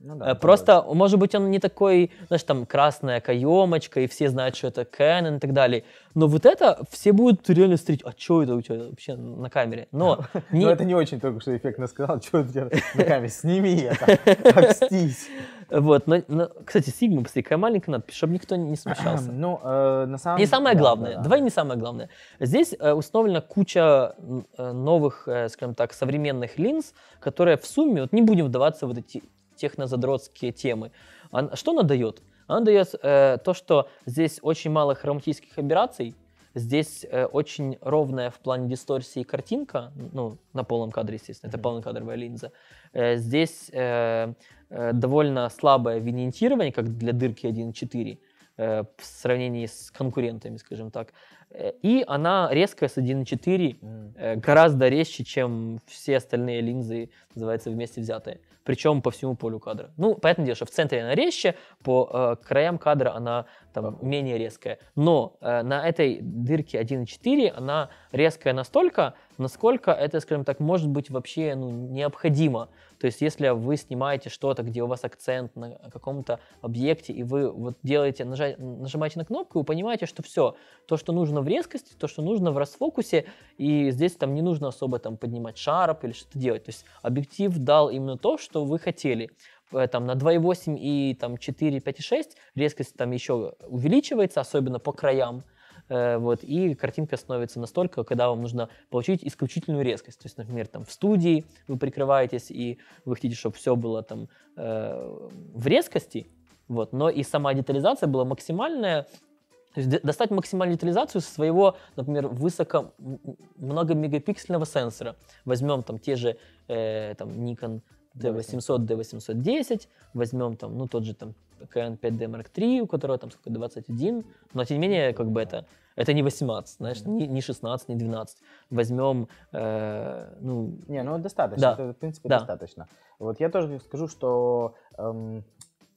Ну да, э, Просто, да. может быть, он не такой, знаешь, там красная каемочка, и все знают, что это Canon и так далее. Но вот это все будут реально встретить, а что это у тебя вообще на камере? Но, ну, не... это не очень только что эффектно сказал, что у тебя на камере, сними это, окстись. Вот, но, но, кстати, Сигма пострикай маленько надпись, чтобы никто не смущался. Ну, э, на самом... Не самое главное, да, да. давай не самое главное. Здесь э, установлена куча э, новых, э, скажем так, современных линз, которые в сумме, вот не будем вдаваться в вот эти технозадротские темы. Что она дает? Она дает э, то, что здесь очень мало хроматических операций, здесь э, очень ровная в плане дисторсии картинка, ну, на полном кадре, естественно, это полнокадровая линза. Э, здесь э, э, довольно слабое виньентирование, как для дырки 1.4, э, в сравнении с конкурентами, скажем так. Э, и она резкая с 1.4, mm. Э, гораздо резче, чем все остальные линзы, называется, вместе взятые причем по всему полю кадра. Ну, понятное дело, что в центре она резче, по э, краям кадра она там менее резкая. Но э, на этой дырке 1.4 она резкая настолько, насколько это, скажем так, может быть вообще ну, необходимо. То есть, если вы снимаете что-то, где у вас акцент на каком-то объекте, и вы вот делаете, нажать, нажимаете на кнопку, вы понимаете, что все, то, что нужно в резкости, то, что нужно в расфокусе, и здесь там не нужно особо там поднимать шарп или что-то делать. То есть, объектив дал именно то, что вы хотели э, там, на 2,8 и там, 4, 5 6 резкость там еще увеличивается, особенно по краям, Э, вот, и картинка становится настолько, когда вам нужно получить исключительную резкость. То есть, например, там в студии вы прикрываетесь, и вы хотите, чтобы все было там э, в резкости, вот, но и сама детализация была максимальная, то есть достать максимальную детализацию со своего, например, высоко многомегапиксельного сенсора. Возьмем там те же э, там, Nikon D800, D810, возьмем там, ну, тот же там Canon 5D Mark III, у которого там сколько, 21, но тем не менее, как бы это, это не 18, знаешь, не, не 16, не 12. Возьмем, э, ну... Не, ну достаточно, да. это, в принципе, да. достаточно. Вот я
тоже скажу, что эм,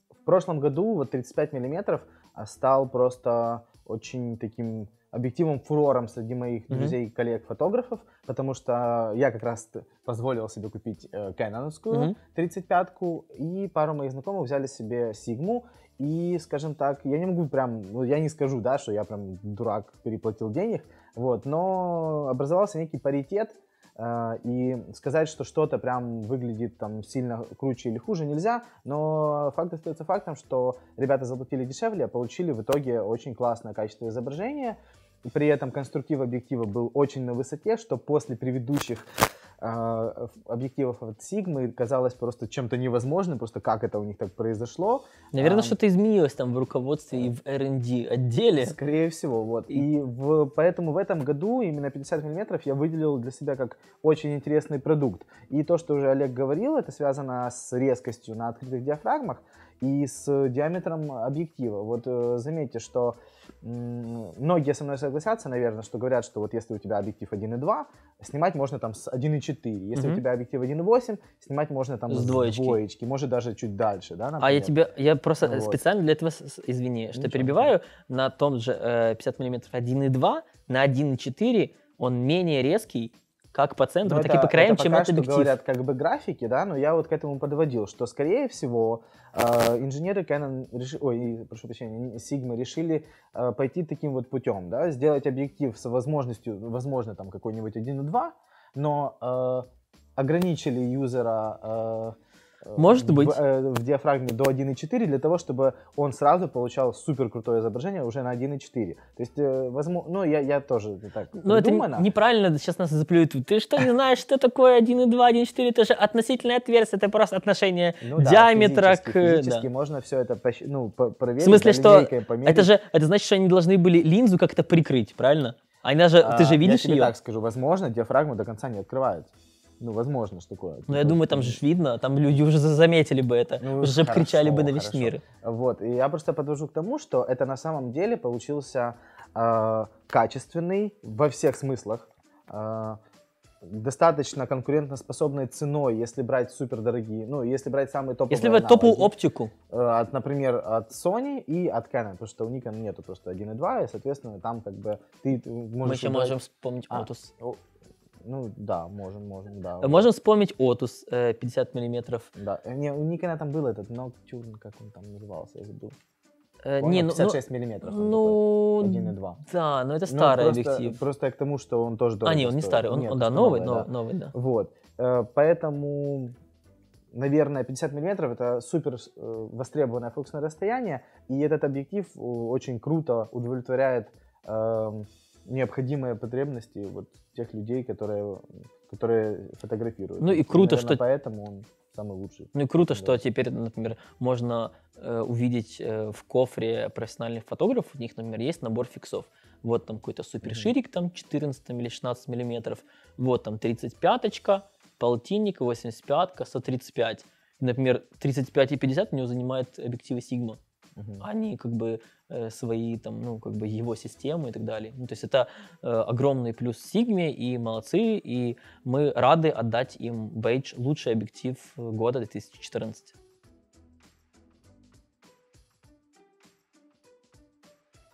в прошлом году вот 35 миллиметров э, стал просто очень таким объективом фурором среди моих mm-hmm. друзей, коллег, фотографов, потому что я как раз позволил себе купить э, Кэноновскую mm-hmm. 35-ку, и пару моих знакомых взяли себе Сигму, и, скажем так, я не могу прям, ну, я не скажу, да, что я прям дурак, переплатил денег, вот, но образовался некий паритет, э, и сказать, что что-то прям выглядит там сильно круче или хуже нельзя, но факт остается фактом, что ребята заплатили дешевле, а получили в итоге очень классное качество изображения, при этом конструктив объектива был очень на высоте, что после предыдущих а, объективов от Sigma казалось просто чем-то невозможным, просто как это у них так произошло.
Наверное, а, что-то изменилось там
в руководстве э, и в R&D отделе. Скорее всего, вот. И, и в, поэтому в этом году именно 50 мм я выделил для себя как очень интересный продукт. И то, что уже Олег говорил, это связано с резкостью на открытых диафрагмах и с диаметром объектива. Вот э, заметьте, что э, многие со мной согласятся, наверное, что говорят, что вот если у тебя объектив 1.2, снимать можно там с 1.4. Если угу. у тебя объектив 1.8, снимать можно там с, с двоечки. двоечки, может даже чуть дальше, да, А я тебе, я просто вот. специально
для этого, извини, Ничего. что перебиваю, на том же э, 50 мм 1.2 на 1.4 он менее резкий, как по центру, ну но так это, и по краям, это чем пока от объектив. Что говорят
как бы графики, да, но я вот к этому подводил, что, скорее всего, э, инженеры Canon, реши, ой, прошу прощения, Sigma решили э, пойти таким вот путем, да, сделать объектив с возможностью, возможно, там какой-нибудь 1.2, но э, ограничили юзера э,
может быть. В, э,
в диафрагме до 1.4 для того, чтобы он сразу получал супер крутое изображение уже на 1.4. То есть, э, возможно, ну, я, я тоже так Но это
неправильно, сейчас нас заплюют. Ты что, не знаешь, что такое 1.2, 1.4? Это же относительное отверстие, это просто отношение ну, диаметра да, физически, к... Физически да.
можно все это ну, проверить. В смысле, что это же,
это значит, что они должны были линзу как-то прикрыть, правильно? Она же, а, ты же видишь я тебе ее? так скажу, возможно,
диафрагму до конца не открывают. Ну, возможно, что такое. Ну, я думаю, там же
видно, там люди уже заметили бы это, ну, уже хорошо, кричали бы на весь хорошо. мир.
Вот, и я просто подвожу к тому, что это на самом деле получился э, качественный во всех смыслах, э, достаточно конкурентоспособной ценой, если брать супердорогие, ну, если брать самые топовые Если брать топовую оптику. Э, от, например, от Sony и от Canon, потому что у Nikon нету просто 1.2, и, соответственно, там как бы ты можешь... Мы еще убрать... можем вспомнить а,
ну да, можем, можем, да. Можем вспомнить Отус э, 50 миллиметров. Да, не, у Никона там был этот Ноктюрн, как он там назывался, я забыл. Э, не, 56 ну, миллиметров. Ну, 1,2. Да, но это ну, старый ну, просто, объектив.
Просто я к тому, что он тоже А, нет, он не стоит. старый, он, нет, он да, новый, новый, да. новый, да. Вот, э, поэтому, наверное, 50 миллиметров это супер э, востребованное фокусное расстояние, и этот объектив э, очень круто удовлетворяет эм, необходимые потребности вот тех людей, которые, которые фотографируют. Ну и круто, и, наверное, что... Поэтому он самый лучший. Ну и круто,
что теперь, например, можно э, увидеть э, в кофре профессиональных фотографов, у них, например, есть набор фиксов. Вот там какой-то суперширик, там 14 или 16 миллиметров, вот там 35-очка, полтинник, 85-ка, 135. Например, 35 и 50 у него занимает объективы Sigma угу. они а как бы э, свои там, ну, как бы его системы и так далее. Ну, то есть это э, огромный плюс Сигме, и молодцы, и мы рады отдать им бейдж «Лучший объектив года 2014».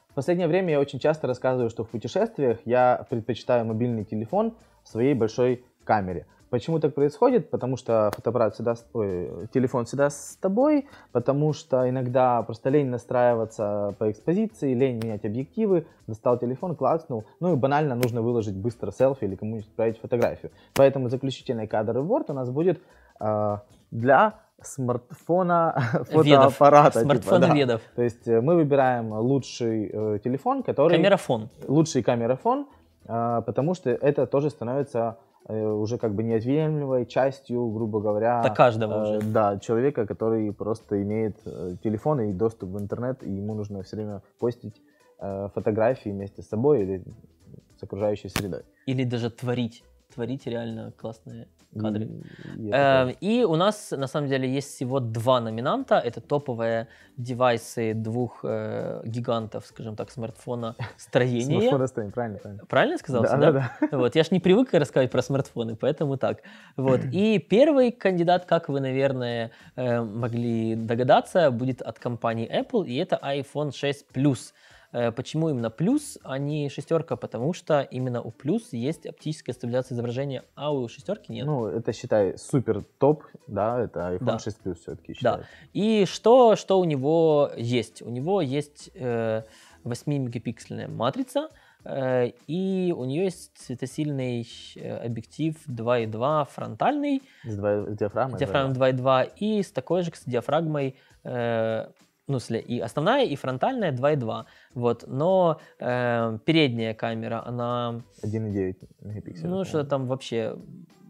В последнее время я очень часто рассказываю, что в путешествиях я предпочитаю мобильный телефон в своей большой камере. Почему так происходит? Потому что фотоаппарат всегда, ой, телефон всегда с тобой, потому что иногда просто лень настраиваться по экспозиции, лень менять объективы, достал телефон, клацнул, ну и банально нужно выложить быстро селфи или кому-нибудь отправить фотографию. Поэтому заключительный кадр в Word у нас будет э, для смартфона фотоаппарата. Смартфон типа, да. То есть э, мы выбираем лучший э, телефон, который... Камерафон. Лучший камерафон, э, потому что это тоже становится Э, уже как бы неотъемлемой частью, грубо говоря, да каждого э, уже. да, человека, который просто имеет э, телефон и доступ в интернет, и ему нужно все время постить фотографии вместе с собой или с окружающей средой.
Или даже творить. Творить реально классные кадре. Эм, и, у нас на самом деле есть всего два номинанта. Это топовые девайсы двух э, гигантов, скажем так, смартфона строения. Смартфона строения, правильно, правильно. Правильно сказал? Да, да, да. Вот я ж не привык рассказывать про смартфоны, поэтому так. Вот и первый кандидат, как вы, наверное, э, могли догадаться, будет от компании Apple, и это iPhone 6 Plus Э, почему именно плюс, а не шестерка? Потому что именно у плюс есть оптическая стабилизация изображения, а у шестерки нет. Ну, это, считай, супер топ, да, это iPhone да. 6 Plus все-таки считается. Да. И что, что у него есть? У него есть э, 8-мегапиксельная матрица, э, и у нее есть светосильный э, объектив 2.2 фронтальный.
С, 2, с диафрагмой? С диафрагмой
2.2 и с такой же, с диафрагмой ну, и основная, и фронтальная 2.2, вот, но э, передняя камера, она... 1.9 мегапикселей. Ну, что там вообще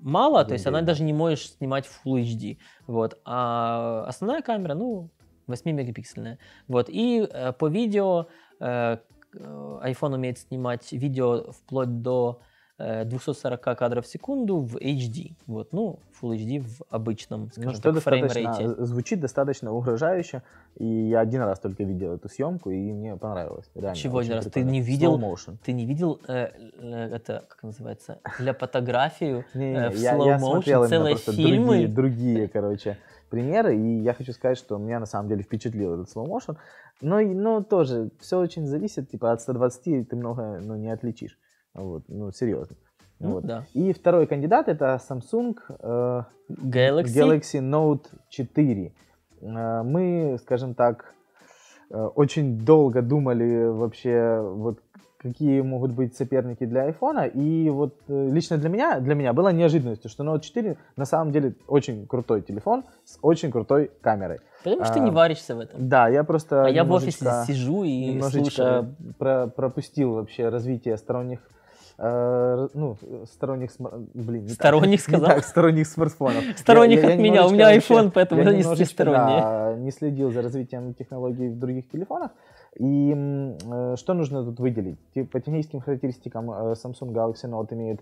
мало, 1, то есть 9. она даже не можешь снимать в Full HD, вот, а основная камера, ну, 8-мегапиксельная, вот, и э, по видео э, э, iPhone умеет снимать видео вплоть до 240 э, кадров в секунду в HD. Вот, ну, Full HD в обычном, ну, скажем ну, так, достаточно,
э, Звучит достаточно угрожающе, и я один раз только видел эту съемку, и мне понравилось.
Реально, Чего один раз? Ты не видел, ты не видел э, э это, как называется, для фотографию э, в я, slow я motion целые фильмы? Другие,
другие, короче, примеры, и я хочу сказать, что меня на самом деле впечатлил этот slow motion, но, но тоже все очень зависит, типа от 120 ты много ну, не отличишь. Вот, ну, серьезно. Ну, вот. да. И второй кандидат это Samsung э, Galaxy? Galaxy Note 4. Э, мы, скажем так, э, очень долго думали вообще, вот какие могут быть соперники для iPhone. И вот э, лично для меня, для меня было неожиданностью, что Note 4 на самом деле очень крутой телефон с очень крутой камерой. Потому что а, э, ты не варишься в этом. Да, я просто... А я в офисе сижу и немножечко слушаю. Про пропустил вообще развитие сторонних Э, ну, сторонних, блин, сторонних так, сказал, так, сторонних смартфонов. Сторонних я, я меня, у меня iPhone, поэтому я не сторонний. Да, не следил за развитием технологий в других телефонах. И э, что нужно тут выделить? По техническим характеристикам э, Samsung Galaxy Note имеет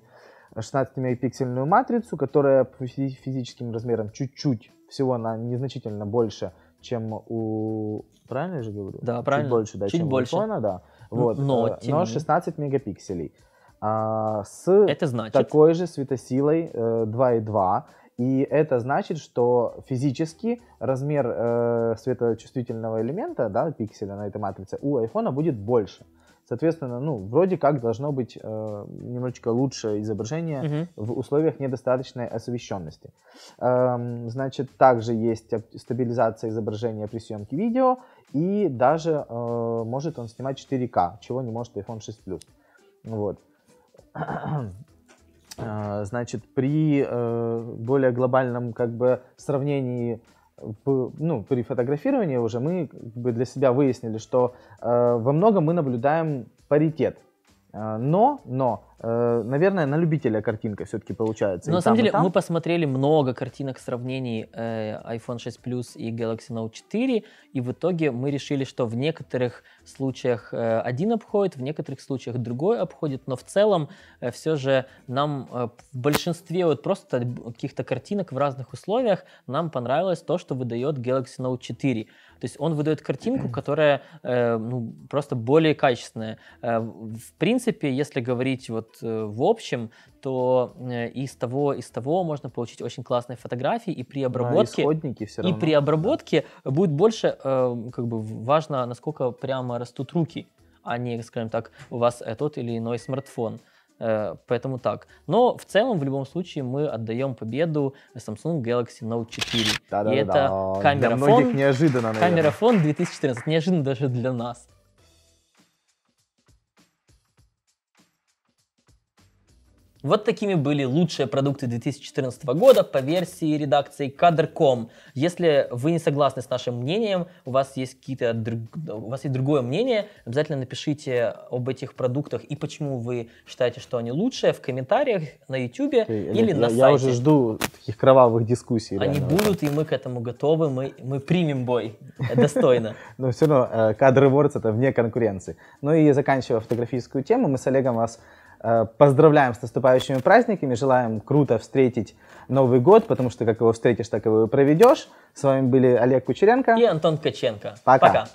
16-мегапиксельную матрицу, которая по физическим размерам чуть-чуть, всего на незначительно больше, чем у... Правильно я же говорю? Да, правильно. Чуть больше, да, Чуть чем больше. у iPhone, да. Ну, вот. Но, э, но 16 мегапикселей. А, с это значит... такой же светосилой э, 2,2. И это значит, что физически размер э, светочувствительного элемента, да, пикселя на этой матрице у айфона будет больше. Соответственно, ну, вроде как должно быть э, немножечко лучше изображение угу. uh в условиях недостаточной освещенности. Эм, значит, также есть стабилизация изображения при съемке видео, и даже э, может он снимать 4К, чего не может iPhone 6 Plus. Вот. Э, значит, при э, более глобальном как бы сравнении ну, при фотографировании уже мы как бы для себя выяснили, что э, во многом мы наблюдаем паритет Э, но, но, э, наверное, на любителя картинка все-таки получается. Но на самом деле мы
посмотрели много картинок сравнений э, iPhone 6 Plus и Galaxy Note 4, и в итоге мы решили, что в некоторых случаях один обходит, в некоторых случаях другой обходит, но в целом все же нам в большинстве вот просто каких-то картинок в разных условиях нам понравилось то, что выдает Galaxy Note 4. То есть он выдает картинку, которая э, ну, просто более качественная. Э, в принципе, если говорить вот э, в общем, то э, из того из того можно получить очень классные фотографии и при обработке а, все равно. и при обработке да. будет больше э, как бы важно насколько прямо растут руки а не скажем так у вас тот или иной смартфон Э, поэтому так. Но в целом, в любом случае, мы отдаем победу Samsung Galaxy Note 4. Да, да, и это да. камерафон, для многих неожиданно, наверное. Камерафон 2014. Неожиданно даже для нас. Вот такими были лучшие продукты 2014 года по версии редакции Кадр.ком. Если вы не согласны с нашим мнением, у вас есть какие-то у вас есть другое мнение, обязательно напишите об этих продуктах и почему вы считаете, что они лучшие в комментариях на YouTube okay, или я, на я сайте. Я уже
жду таких кровавых дискуссий. Они реально.
будут, и мы к этому готовы, мы, мы примем бой достойно.
Но все равно э, Кадр Awards это вне конкуренции. Ну и заканчивая фотографическую тему, мы с Олегом вас Э, поздравляем с наступающими праздниками, желаем круто встретить Новый год, потому что как его встретишь, так его и проведешь. С вами были Олег Кучеренко
и Антон Каченко. Пока. Пока.